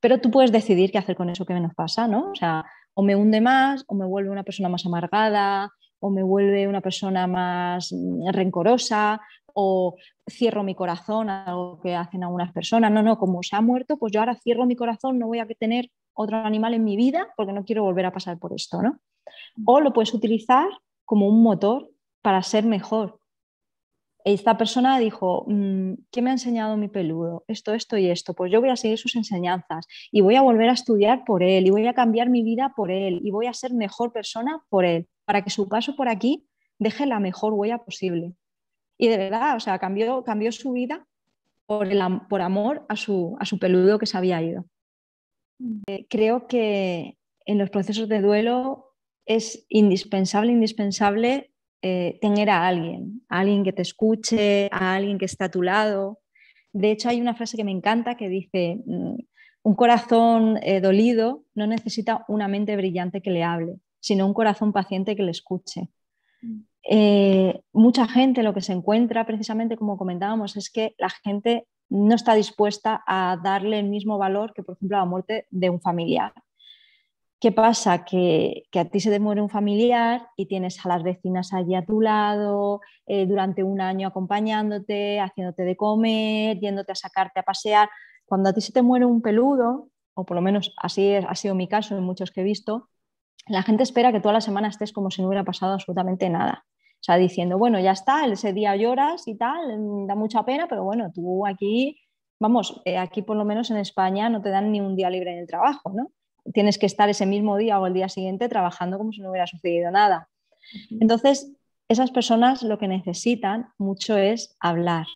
Pero tú puedes decidir qué hacer con eso que nos pasa, ¿no? O sea, o me hunde más, o me vuelve una persona más amargada, o me vuelve una persona más mm, rencorosa, o, cierro mi corazón, algo que hacen algunas personas. No, no, como se ha muerto, pues yo ahora cierro mi corazón, no voy a tener otro animal en mi vida porque no quiero volver a pasar por esto, ¿no? Mm. O lo puedes utilizar como un motor para ser mejor. Esta persona dijo, mm, ¿qué me ha enseñado mi peludo? Esto, esto y esto. Pues yo voy a seguir sus enseñanzas y voy a volver a estudiar por él y voy a cambiar mi vida por él y voy a ser mejor persona por él, para que su paso por aquí deje la mejor huella posible. Y de verdad, o sea, cambió, cambió su vida por, por amor a su, peludo que se había ido. Eh, creo que en los procesos de duelo es indispensable, indispensable eh, tener a alguien, a alguien que te escuche, a alguien que está a tu lado. De hecho, hay una frase que me encanta que dice, mm, un corazón eh, dolido no necesita una mente brillante que le hable, sino un corazón paciente que le escuche. Eh, mucha gente lo que se encuentra, precisamente como comentábamos, es que la gente no está dispuesta a darle el mismo valor que, por ejemplo, la muerte de un familiar. ¿Qué pasa? Que, a ti se te muere un familiar y tienes a las vecinas allí a tu lado, eh, durante un año acompañándote, haciéndote de comer, yéndote a sacarte a pasear. Cuando a ti se te muere un peludo, o por lo menos así ha sido mi caso en muchos que he visto, la gente espera que toda la semana estés como si no hubiera pasado absolutamente nada. O sea, diciendo, bueno, ya está, ese día lloras y tal, mm, da mucha pena, pero bueno, tú aquí, vamos, eh, aquí por lo menos en España no te dan ni un día libre en el trabajo, ¿no? Tienes que estar ese mismo día o el día siguiente trabajando como si no hubiera sucedido nada. Entonces, esas personas lo que necesitan mucho es hablar,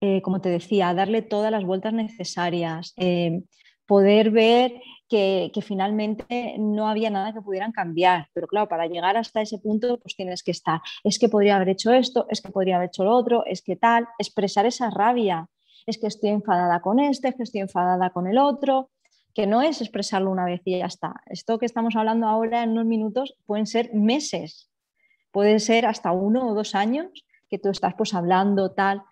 eh, como te decía, darle todas las vueltas necesarias, eh, poder ver que, finalmente no había nada que pudieran cambiar. Pero claro, para llegar hasta ese punto, pues tienes que estar. Es que podría haber hecho esto, es que podría haber hecho lo otro, es que tal, expresar esa rabia. Es que estoy enfadada con este, es que estoy enfadada con el otro, que no es expresarlo una vez y ya está. Esto que estamos hablando ahora en unos minutos pueden ser meses, pueden ser hasta uno o dos años que tú estás pues hablando tal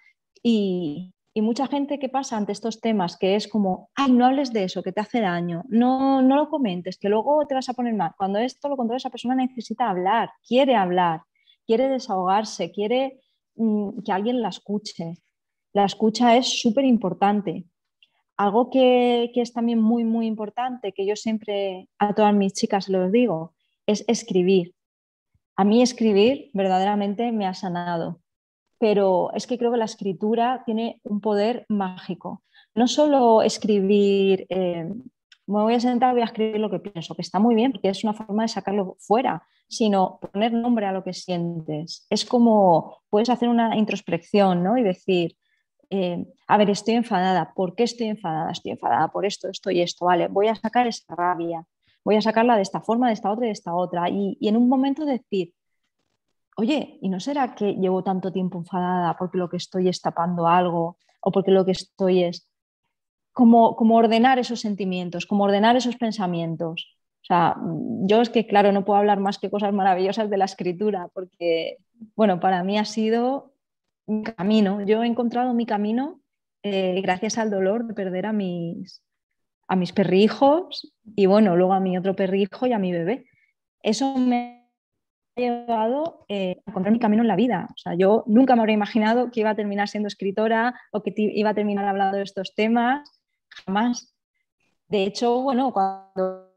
y, y mucha gente que pasa ante estos temas que es como, ay, no hables de eso, que te hace daño, no, no lo comentes, que luego te vas a poner mal. Cuando esto lo contrario, esa persona necesita hablar, quiere hablar, quiere desahogarse, quiere mm, que alguien la escuche. La escucha es súper importante. Algo que, que es también muy, muy importante, que yo siempre a todas mis chicas lo digo, es escribir. A mí escribir verdaderamente me ha sanado pero es que creo que la escritura tiene un poder mágico. No solo escribir, eh, me voy a sentar, voy a escribir lo que pienso, que está muy bien, porque es una forma de sacarlo fuera, sino poner nombre a lo que sientes. Es como puedes hacer una introspección ¿no? y decir, eh, a ver, estoy enfadada, ¿por qué estoy enfadada? Estoy enfadada por esto, esto y esto, vale, voy a sacar esa rabia, voy a sacarla de esta forma, de esta otra y de esta otra. y en un momento decir, oye, ¿y no será que llevo tanto tiempo enfadada porque lo que estoy es tapando algo o porque lo que estoy es como, ordenar esos sentimientos, como ordenar esos pensamientos? O sea, mm, yo es que, claro, no puedo hablar más que cosas maravillosas de la escritura, porque, bueno, para mí ha sido un camino. Yo he encontrado mi camino eh, gracias al dolor de perder a mis, a mis perrijos y, bueno, luego a mi otro perrijo y a mi bebé. Eso me llevado eh, a encontrar mi camino en la vida. O sea, yo nunca me habría imaginado que iba a terminar siendo escritora o que iba a terminar hablando de estos temas, jamás. De hecho, bueno, cuando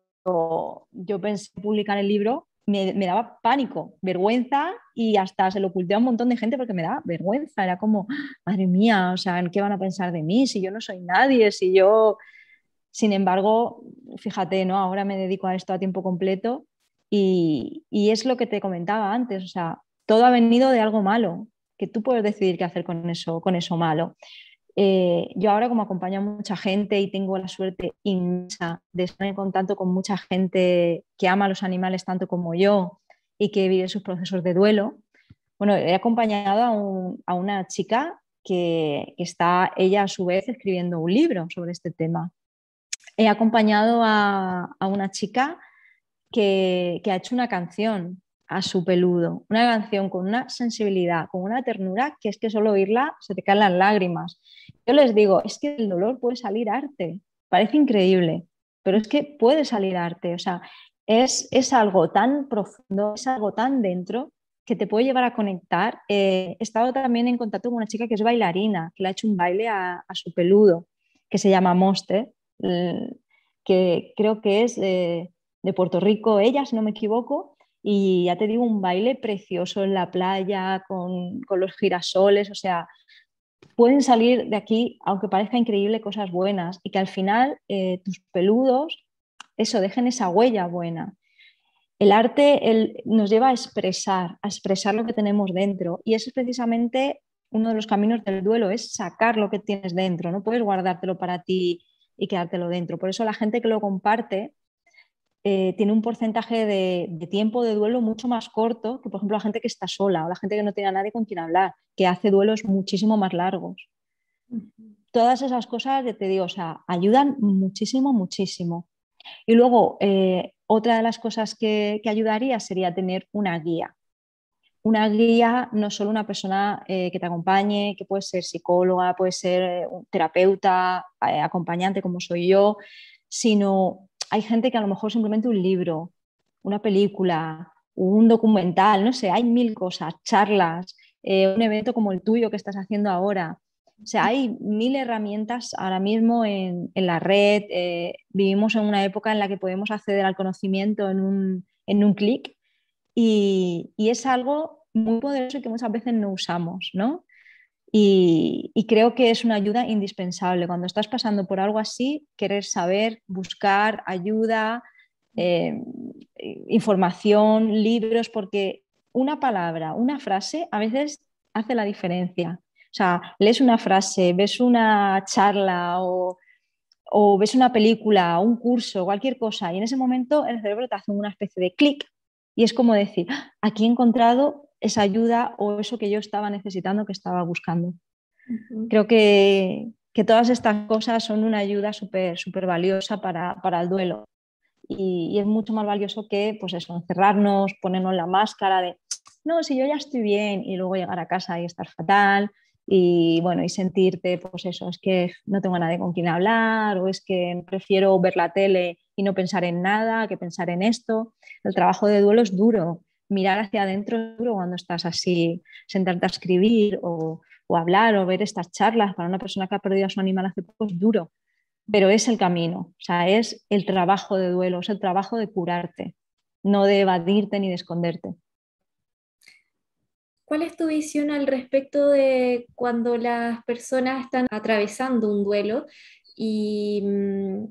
yo pensé en publicar el libro, me, daba pánico, vergüenza y hasta se lo oculté a un montón de gente porque me daba vergüenza. Era como, madre mía, o sea, ¿qué van a pensar de mí si yo no soy nadie? Si yo. Sin embargo, fíjate, ¿no? Ahora me dedico a esto a tiempo completo y, es lo que te comentaba antes, o sea, todo ha venido de algo malo, que tú puedes decidir qué hacer con eso, con eso malo. Eh, yo ahora como acompaño a mucha gente y tengo la suerte inmensa de estar en contacto con mucha gente que ama a los animales tanto como yo y que vive sus procesos de duelo. Bueno, he acompañado a, una chica que, está ella a su vez escribiendo un libro sobre este tema. He acompañado a, a una chica que, ha hecho una canción a su peludo, una canción con una sensibilidad, con una ternura, que es que solo oírla se te caen las lágrimas. Yo les digo, es que el dolor puede salir arte, parece increíble, pero es que puede salir arte, o sea, es, algo tan profundo, es algo tan dentro que te puede llevar a conectar. Eh, he estado también en contacto con una chica que es bailarina, que le ha hecho un baile a, su peludo, que se llama Moste, eh, que creo que es... Eh, de Puerto Rico, ellas, no me equivoco, y ya te digo, un baile precioso en la playa, con, con los girasoles, o sea, pueden salir de aquí, aunque parezca increíble, cosas buenas y que al final eh, tus peludos, eso, dejen esa huella buena. El arte nos lleva a expresar, a expresar lo que tenemos dentro y eso es precisamente uno de los caminos del duelo, es sacar lo que tienes dentro, no puedes guardártelo para ti y quedártelo dentro. Por eso la gente que lo comparte eh, tiene un porcentaje de, tiempo de duelo mucho más corto que, por ejemplo, la gente que está sola o la gente que no tiene a nadie con quien hablar, que hace duelos muchísimo más largos. Todas esas cosas, te digo, o sea, ayudan muchísimo, muchísimo. Y luego, eh, otra de las cosas que, ayudaría sería tener una guía. Una guía, no solo una persona eh, que te acompañe, que puede ser psicóloga, puede ser terapeuta, acompañante como soy yo, sino hay gente que a lo mejor simplemente un libro, una película, un documental, no sé, hay mil cosas, charlas, eh, un evento como el tuyo que estás haciendo ahora. O sea, hay mil herramientas ahora mismo en, la red. Eh, vivimos en una época en la que podemos acceder al conocimiento en un, clic y, es algo muy poderoso que muchas veces no usamos, ¿no? Y, creo que es una ayuda indispensable. Cuando estás pasando por algo así, querer saber, buscar ayuda, mm. eh, información, libros, porque una palabra, una frase, a veces hace la diferencia. O sea, lees una frase, ves una charla o, o ves una película, un curso, cualquier cosa, y en ese momento el cerebro te hace una especie de clic y es como decir, ah, aquí he encontrado esa ayuda o eso que yo estaba necesitando, que estaba buscando. Creo que, todas estas cosas son una ayuda súper super valiosa para, el duelo. Y, es mucho más valioso que pues eso, encerrarnos, ponernos la máscara de, no, si yo ya estoy bien y luego llegar a casa y estar fatal y bueno, y sentirte, pues eso, es que no tengo a nadie con quien hablar, o es que prefiero ver la tele y no pensar en nada que pensar en esto. El trabajo de duelo es duro mirar hacia adentro cuando estás así, sentarte a escribir o, hablar o ver estas charlas para una persona que ha perdido a su animal hace poco es duro, pero es el camino, o sea, es el trabajo de duelo, es el trabajo de curarte, no de evadirte ni de esconderte. ¿Cuál es tu visión al respecto de cuando las personas están atravesando un duelo y mm,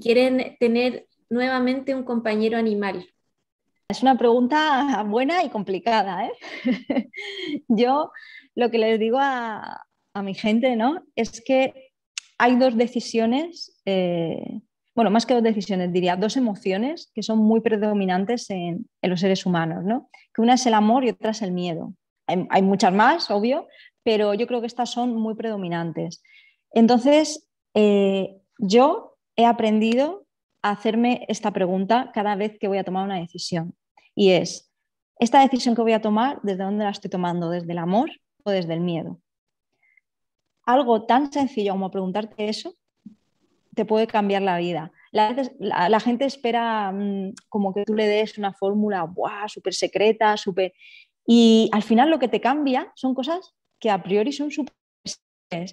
quieren tener nuevamente un compañero animal? Es una pregunta buena y complicada. ¿eh? (laughs) Yo lo que les digo a, mi gente ¿no? es que hay dos decisiones, eh, bueno, más que dos decisiones, diría dos emociones que son muy predominantes en, los seres humanos, ¿no? que una es el amor y otra es el miedo. Hay, muchas más, obvio, pero yo creo que estas son muy predominantes. Entonces, eh, yo he aprendido hacerme esta pregunta cada vez que voy a tomar una decisión. Y es, ¿esta decisión que voy a tomar, desde dónde la estoy tomando? ¿Desde el amor o desde el miedo? Algo tan sencillo como preguntarte eso te puede cambiar la vida. La, gente espera mm, como que tú le des una fórmula súper secreta, súper... Y al final lo que te cambia son cosas que a priori son súper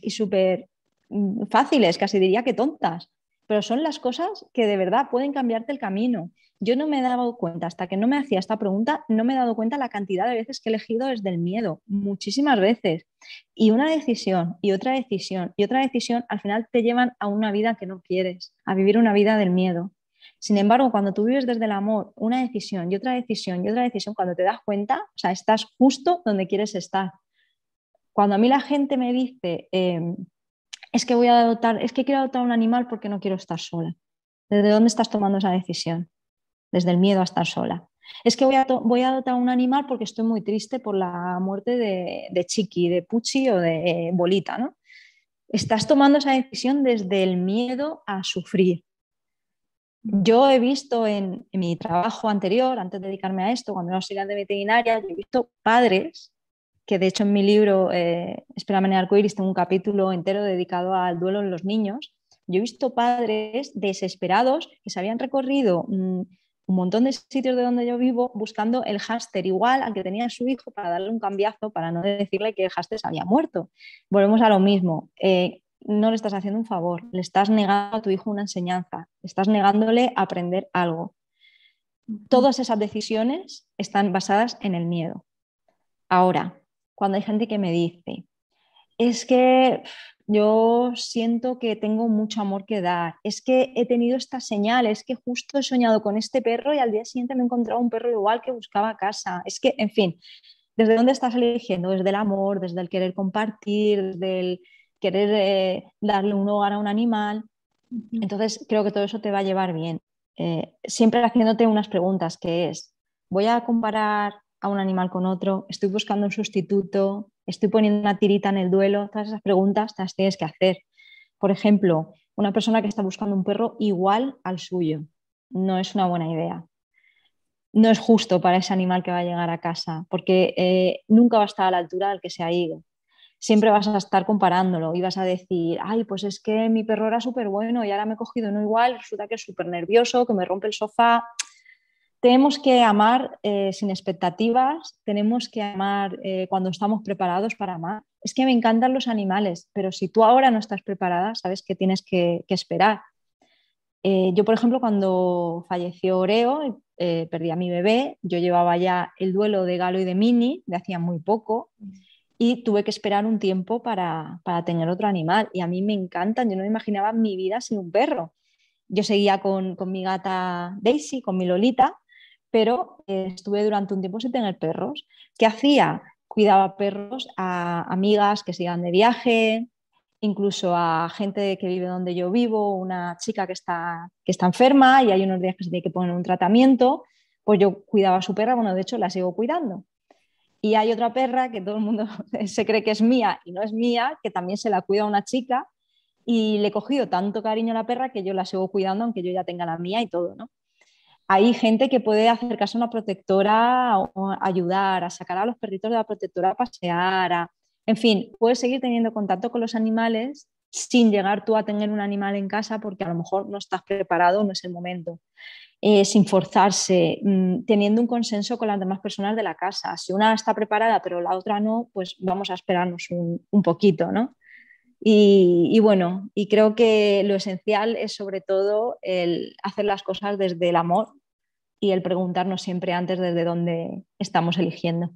y súper mm, fáciles, casi diría que tontas pero son las cosas que de verdad pueden cambiarte el camino. Yo no me he dado cuenta, hasta que no me hacía esta pregunta, no me he dado cuenta la cantidad de veces que he elegido desde el miedo, muchísimas veces. Y una decisión y otra decisión y otra decisión al final te llevan a una vida que no quieres, a vivir una vida del miedo. Sin embargo, cuando tú vives desde el amor una decisión y otra decisión y otra decisión, cuando te das cuenta, o sea, estás justo donde quieres estar. Cuando a mí la gente me dice, em, es que voy a adoptar, es que quiero adoptar un animal porque no quiero estar sola. ¿Desde dónde estás tomando esa decisión? Desde el miedo a estar sola. Es que voy a, voy a adoptar un animal porque estoy muy triste por la muerte de, Chiqui, de Puchi o de eh, Bolita, ¿no? Estás tomando esa decisión desde el miedo a sufrir. Yo he visto en, mi trabajo anterior, antes de dedicarme a esto, cuando era auxiliar de veterinaria, he visto padres que de hecho en mi libro eh, Espera, Espérame en tengo un capítulo entero dedicado al duelo en los niños. Yo he visto padres desesperados que se habían recorrido mm, un montón de sitios de donde yo vivo buscando el háster igual al que tenía su hijo para darle un cambiazo, para no decirle que el háster se había muerto. Volvemos a lo mismo. Eh, no le estás haciendo un favor, le estás negando a tu hijo una enseñanza, estás negándole aprender algo. Todas esas decisiones están basadas en el miedo. Ahora, cuando hay gente que me dice, es que yo siento que tengo mucho amor que dar, es que he tenido esta señal, es que justo he soñado con este perro y al día siguiente me he encontrado un perro igual que buscaba casa, es que, en fin, ¿desde dónde estás eligiendo? Desde el amor, desde el querer compartir, desde el querer eh, darle un hogar a un animal. Entonces, creo que todo eso te va a llevar bien. Eh, siempre haciéndote unas preguntas, que es, voy a comparar a un animal con otro, estoy buscando un sustituto, estoy poniendo una tirita en el duelo, todas esas preguntas las tienes que hacer. Por ejemplo, una persona que está buscando un perro igual al suyo, no es una buena idea. No es justo para ese animal que va a llegar a casa, porque eh, nunca va a estar a la altura del que se ha ido. Siempre vas a estar comparándolo y vas a decir, ay, pues es que mi perro era súper bueno y ahora me he cogido uno igual, resulta que es súper nervioso, que me rompe el sofá, tenemos que amar eh, sin expectativas, tenemos que amar eh, cuando estamos preparados para amar. Es que me encantan los animales, pero si tú ahora no estás preparada, sabes que tienes que, esperar. Eh, yo, por ejemplo, cuando falleció Oreo, perdí a mi bebé, yo llevaba ya el duelo de Galo y de Mini, de hacía muy poco, y tuve que esperar un tiempo para, tener otro animal. Y a mí me encantan, yo no me imaginaba mi vida sin un perro. Yo seguía con mi gata Daisy, con mi Lolita, pero eh, estuve durante un tiempo sin tener perros. ¿Qué hacía? Cuidaba perros a amigas que se de viaje, incluso a gente que vive donde yo vivo, una chica que está, que está enferma y hay unos días que se tiene que poner un tratamiento, pues yo cuidaba a su perra, bueno, de hecho la sigo cuidando. Y hay otra perra que todo el mundo (laughs) se cree que es mía y no es mía, que también se la cuida una chica y le he cogido tanto cariño a la perra que yo la sigo cuidando aunque yo ya tenga la mía y todo, ¿no? hay gente que puede acercarse a una protectora o ayudar, a sacar a los perritos de la protectora a pasear, en fin, puedes seguir teniendo contacto con los animales sin llegar tú a tener un animal en casa porque a lo mejor no estás preparado, no es el momento, eh, sin forzarse, mm, teniendo un consenso con las demás personas de la casa. Si una está preparada pero la otra no, pues vamos a esperarnos un, un poquito, ¿no? Y, bueno, y creo que lo esencial es sobre todo el hacer las cosas desde el amor y el preguntarnos siempre antes desde dónde estamos eligiendo.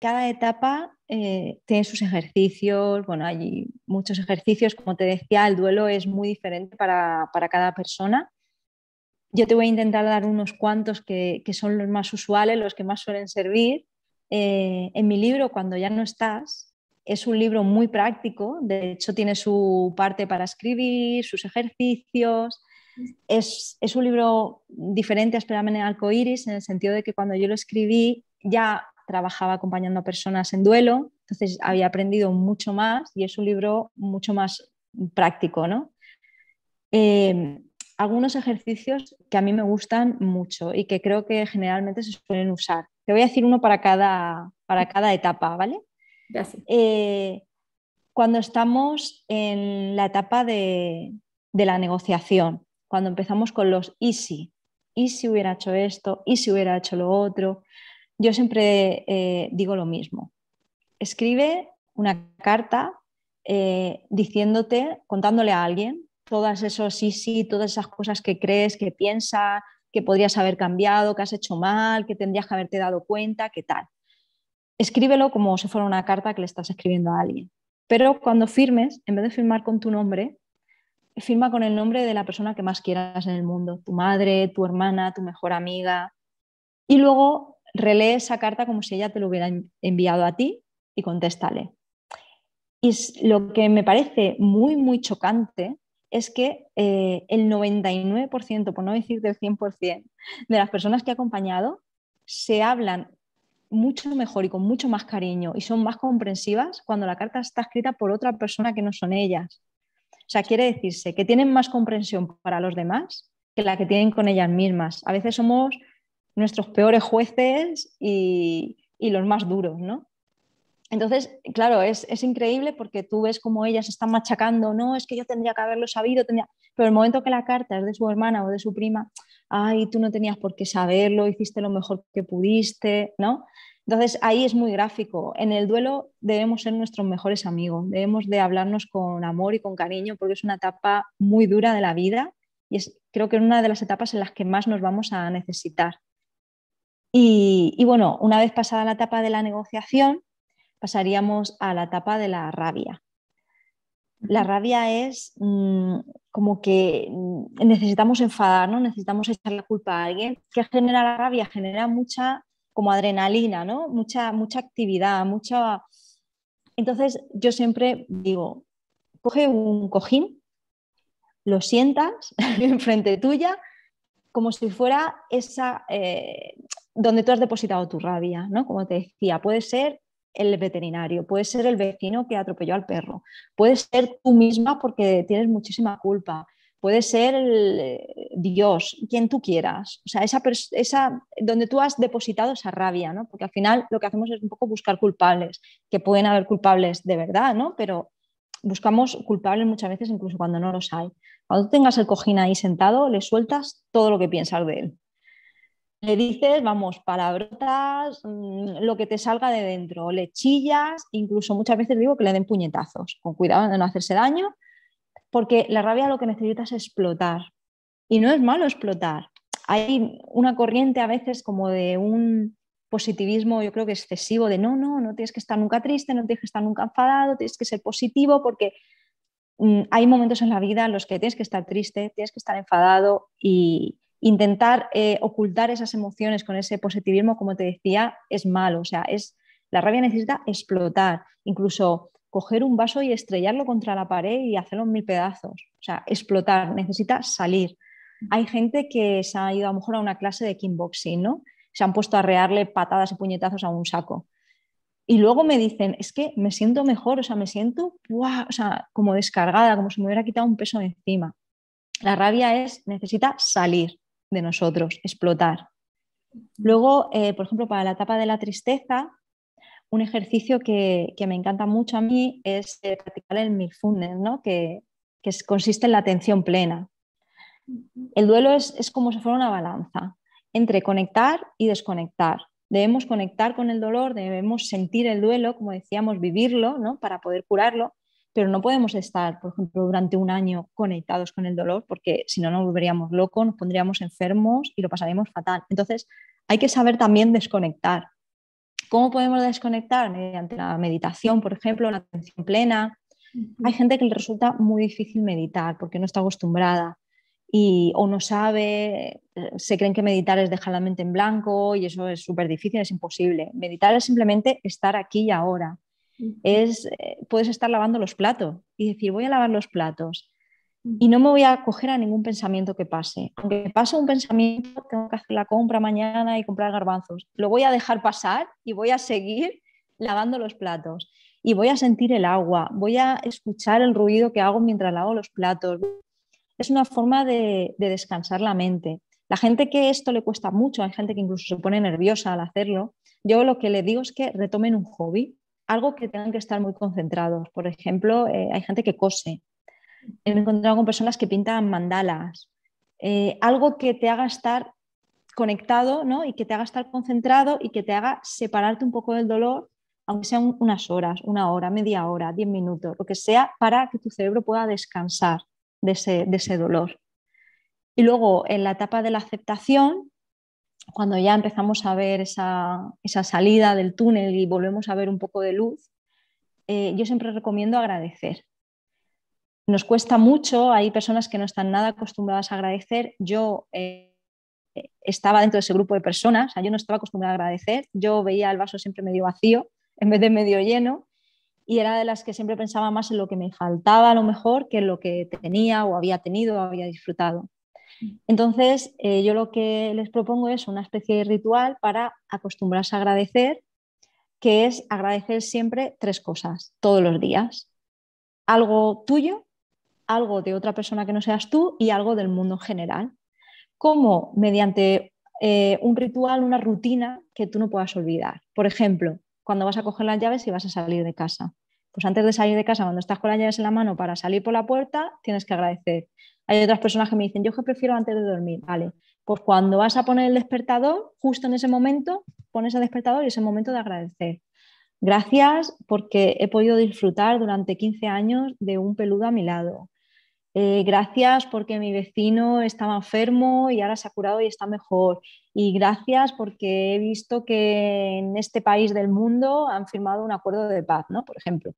Cada etapa eh, tiene sus ejercicios, bueno, hay muchos ejercicios, como te decía, el duelo es muy diferente para, cada persona. Yo te voy a intentar dar unos cuantos que, son los más usuales, los que más suelen servir. Eh, en mi libro, Cuando ya no estás, es un libro muy práctico, de hecho tiene su parte para escribir, sus ejercicios. Es, un libro diferente a Esperarme en el en el sentido de que cuando yo lo escribí ya trabajaba acompañando a personas en duelo, entonces había aprendido mucho más y es un libro mucho más práctico, ¿no? Eh, algunos ejercicios que a mí me gustan mucho y que creo que generalmente se suelen usar. Te voy a decir uno para cada, para cada etapa, ¿vale? Eh, cuando estamos en la etapa de, la negociación, cuando empezamos con los y si, y si hubiera hecho esto, y si hubiera hecho lo otro, yo siempre eh, digo lo mismo. Escribe una carta eh, diciéndote, contándole a alguien todas esos y si, todas esas cosas que crees, que piensa, que podrías haber cambiado, que has hecho mal, que tendrías que haberte dado cuenta, qué tal escríbelo como si fuera una carta que le estás escribiendo a alguien. Pero cuando firmes, en vez de firmar con tu nombre, firma con el nombre de la persona que más quieras en el mundo, tu madre, tu hermana, tu mejor amiga. Y luego relee esa carta como si ella te lo hubiera enviado a ti y contéstale. Y lo que me parece muy, muy chocante es que eh, el 99%, por no decir del 100%, de las personas que he acompañado se hablan mucho mejor y con mucho más cariño y son más comprensivas cuando la carta está escrita por otra persona que no son ellas. O sea, quiere decirse que tienen más comprensión para los demás que la que tienen con ellas mismas. A veces somos nuestros peores jueces y, y los más duros, ¿no? Entonces, claro, es, es, increíble porque tú ves cómo ellas están machacando, no, es que yo tendría que haberlo sabido, tendría... pero el momento que la carta es de su hermana o de su prima, ay, tú no tenías por qué saberlo, hiciste lo mejor que pudiste, ¿no? Entonces ahí es muy gráfico. En el duelo debemos ser nuestros mejores amigos, debemos de hablarnos con amor y con cariño porque es una etapa muy dura de la vida y es creo que es una de las etapas en las que más nos vamos a necesitar. y bueno, una vez pasada la etapa de la negociación, pasaríamos a la etapa de la rabia. La rabia es mm, como que mm, necesitamos enfadarnos, necesitamos echar la culpa a alguien. ¿Qué genera la rabia? Genera mucha como adrenalina, ¿no? Mucha, mucha actividad, mucha... Entonces yo siempre digo, coge un cojín, lo sientas (laughs) enfrente tuya, como si fuera esa eh, donde tú has depositado tu rabia, ¿no? Como te decía, puede ser el veterinario, puede ser el vecino que atropelló al perro, puede ser tú misma porque tienes muchísima culpa, puede ser eh, Dios, quien tú quieras, o sea, esa, esa, donde tú has depositado esa rabia, ¿no? Porque al final lo que hacemos es un poco buscar culpables, que pueden haber culpables de verdad, ¿no? Pero buscamos culpables muchas veces incluso cuando no los hay. Cuando tú tengas el cojín ahí sentado, le sueltas todo lo que piensas de él le dices, vamos, palabrotas, mm, lo que te salga de dentro, le chillas, incluso muchas veces digo que le den puñetazos, con cuidado de no hacerse daño, porque la rabia lo que necesita es explotar. Y no es malo explotar. Hay una corriente a veces como de un positivismo, yo creo que excesivo, de no, no, no tienes que estar nunca triste, no tienes que estar nunca enfadado, tienes que ser positivo, porque mm, hay momentos en la vida en los que tienes que estar triste, tienes que estar enfadado y, intentar eh, ocultar esas emociones con ese positivismo, como te decía, es malo. O sea, es, la rabia necesita explotar, incluso coger un vaso y estrellarlo contra la pared y hacerlo en mil pedazos. O sea, explotar, necesita salir. Hay gente que se ha ido a lo mejor a una clase de kickboxing, ¿no? Se han puesto a rearle patadas y puñetazos a un saco. Y luego me dicen, es que me siento mejor, o sea, me siento como descargada, como si me hubiera quitado un peso encima. La rabia es, necesita salir, de nosotros, explotar. Luego, eh, por ejemplo, para la etapa de la tristeza, un ejercicio que, me encanta mucho a mí es eh, practicar el mindfulness, ¿no? que, consiste en la atención plena. El duelo es, es como si fuera una balanza entre conectar y desconectar. Debemos conectar con el dolor, debemos sentir el duelo, como decíamos, vivirlo ¿no? para poder curarlo, pero no podemos estar, por ejemplo, durante un año conectados con el dolor porque si no nos volveríamos locos, nos pondríamos enfermos y lo pasaríamos fatal. Entonces, hay que saber también desconectar. ¿Cómo podemos desconectar? Mediante la meditación, por ejemplo, la atención plena. Hay gente que le resulta muy difícil meditar porque no está acostumbrada y, o no sabe, eh, se creen que meditar es dejar la mente en blanco y eso es súper difícil, es imposible. Meditar es simplemente estar aquí y ahora es, eh, puedes estar lavando los platos y decir, voy a lavar los platos y no me voy a coger a ningún pensamiento que pase. Aunque pase un pensamiento, tengo que hacer la compra mañana y comprar garbanzos. Lo voy a dejar pasar y voy a seguir lavando los platos. Y voy a sentir el agua, voy a escuchar el ruido que hago mientras lavo los platos. Es una forma de, de descansar la mente. La gente que esto le cuesta mucho, hay gente que incluso se pone nerviosa al hacerlo, yo lo que le digo es que retomen un hobby algo que tengan que estar muy concentrados. Por ejemplo, eh, hay gente que cose. He encontrado con personas que pintan mandalas. Eh, algo que te haga estar conectado y que te haga estar concentrado y que te haga separarte un poco del dolor, aunque sean unas horas, una hora, media hora, diez minutos, lo que sea, para que tu cerebro pueda descansar de ese dolor. Y luego, en la etapa de la aceptación, cuando ya empezamos a ver esa, esa, salida del túnel y volvemos a ver un poco de luz, eh, yo siempre recomiendo agradecer. Nos cuesta mucho, hay personas que no están nada acostumbradas a agradecer. Yo eh, estaba dentro de ese grupo de personas, yo no estaba acostumbrada a agradecer, yo veía el vaso siempre medio vacío en vez de medio lleno y era de las que siempre pensaba más en lo que me faltaba a lo mejor que en lo que tenía o había tenido o había disfrutado. Entonces, eh, yo lo que les propongo es una especie de ritual para acostumbrarse a agradecer, que es agradecer siempre tres cosas todos los días. Algo tuyo, algo de otra persona que no seas tú y algo del mundo en general. Como mediante eh, un ritual, una rutina que tú no puedas olvidar. Por ejemplo, cuando vas a coger las llaves y vas a salir de casa. Pues antes de salir de casa, cuando estás con las llaves en la mano para salir por la puerta, tienes que agradecer. Hay otras personas que me dicen, yo que prefiero antes de dormir, vale. Pues cuando vas a poner el despertador, justo en ese momento, pones el despertador y es el momento de agradecer. Gracias porque he podido disfrutar durante 15 años de un peludo a mi lado. Eh, gracias porque mi vecino estaba enfermo y ahora se ha curado y está mejor. Y gracias porque he visto que en este país del mundo han firmado un acuerdo de paz, ¿no? Por ejemplo.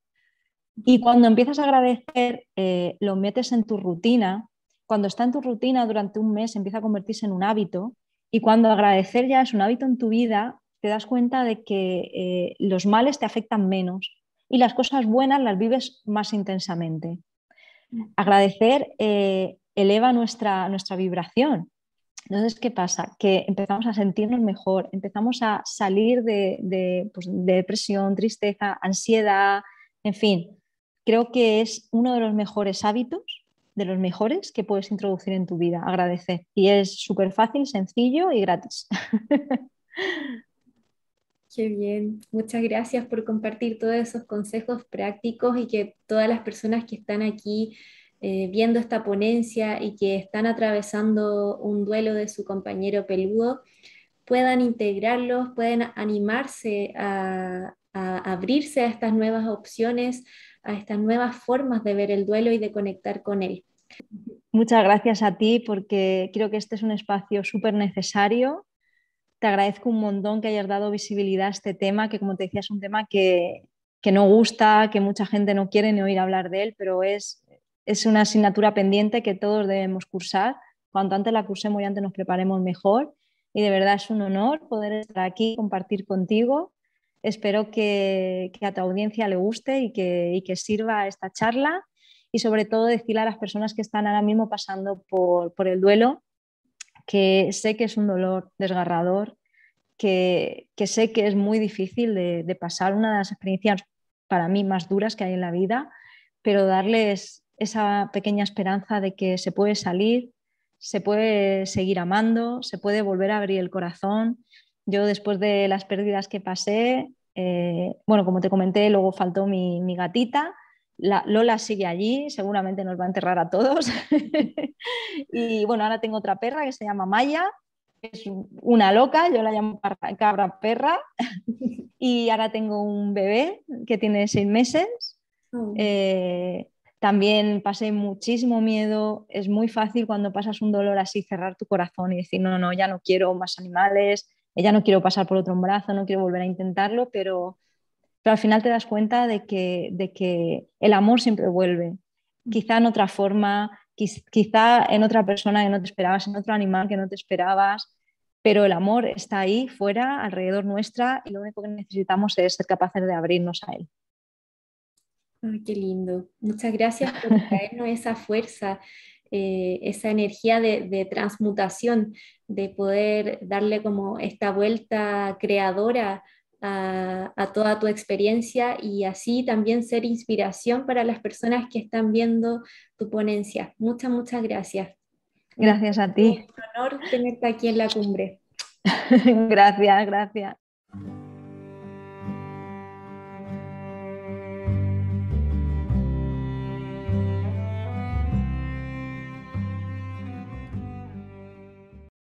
Y cuando empiezas a agradecer, eh, lo metes en tu rutina cuando está en tu rutina durante un mes empieza a convertirse en un hábito y cuando agradecer ya es un hábito en tu vida, te das cuenta de que eh, los males te afectan menos y las cosas buenas las vives más intensamente. Agradecer eh, eleva nuestra, nuestra vibración. Entonces, ¿qué pasa? Que empezamos a sentirnos mejor, empezamos a salir de pues, depresión, tristeza, ansiedad, en fin. Creo que es uno de los mejores hábitos de los mejores que puedes introducir en tu vida, agradecer. Y es súper fácil, sencillo y gratis. (laughs) Qué bien, muchas gracias por compartir todos esos consejos prácticos y que todas las personas que están aquí eh, viendo esta ponencia y que están atravesando un duelo de su compañero peludo puedan integrarlos, pueden animarse a abrirse a estas nuevas opciones, a estas nuevas formas de ver el duelo y de conectar con él. Muchas gracias a ti porque creo que este es un espacio súper necesario. Te agradezco un montón que hayas dado visibilidad a este tema, que como te decía es un tema que, que no gusta, que mucha gente no quiere ni oír hablar de él, pero es, es una asignatura pendiente que todos debemos cursar. Cuanto antes la cursemos y antes nos preparemos mejor. Y de verdad es un honor poder estar aquí, compartir contigo. Espero que, a tu audiencia le guste y que, y que sirva esta charla y sobre todo decirle a las personas que están ahora mismo pasando por, el duelo que sé que es un dolor desgarrador, que, sé que es muy difícil de, pasar, una de las experiencias para mí más duras que hay en la vida, pero darles esa pequeña esperanza de que se puede salir, se puede seguir amando, se puede volver a abrir el corazón. Yo después de las pérdidas que pasé, eh, bueno, como te comenté, luego faltó mi, mi gatita, Lola sigue allí, seguramente nos va a enterrar a todos. (laughs) y bueno, ahora tengo otra perra que se llama Maya, es una loca, yo la llamo cabra perra. (laughs) y ahora tengo un bebé que tiene seis meses. Oh. Eh, también pasé muchísimo miedo. Es muy fácil cuando pasas un dolor así cerrar tu corazón y decir, no, no, ya no quiero más animales, ya no quiero pasar por otro brazo, no quiero volver a intentarlo, pero pero al final te das cuenta de que, el amor siempre vuelve, mm. quizá en otra forma, quizá en otra persona que no te esperabas, en otro animal que no te esperabas, pero el amor está ahí, fuera, alrededor nuestra, y lo único que necesitamos es ser capaces de abrirnos a él. Ay, qué lindo. Muchas gracias por (laughs) traernos esa fuerza, eh, esa energía de, de, transmutación, de poder darle como esta vuelta creadora a, toda tu experiencia y así también ser inspiración para las personas que están viendo tu ponencia. Muchas, muchas gracias. Gracias a ti. Un honor tenerte aquí en la cumbre. (laughs) gracias, gracias.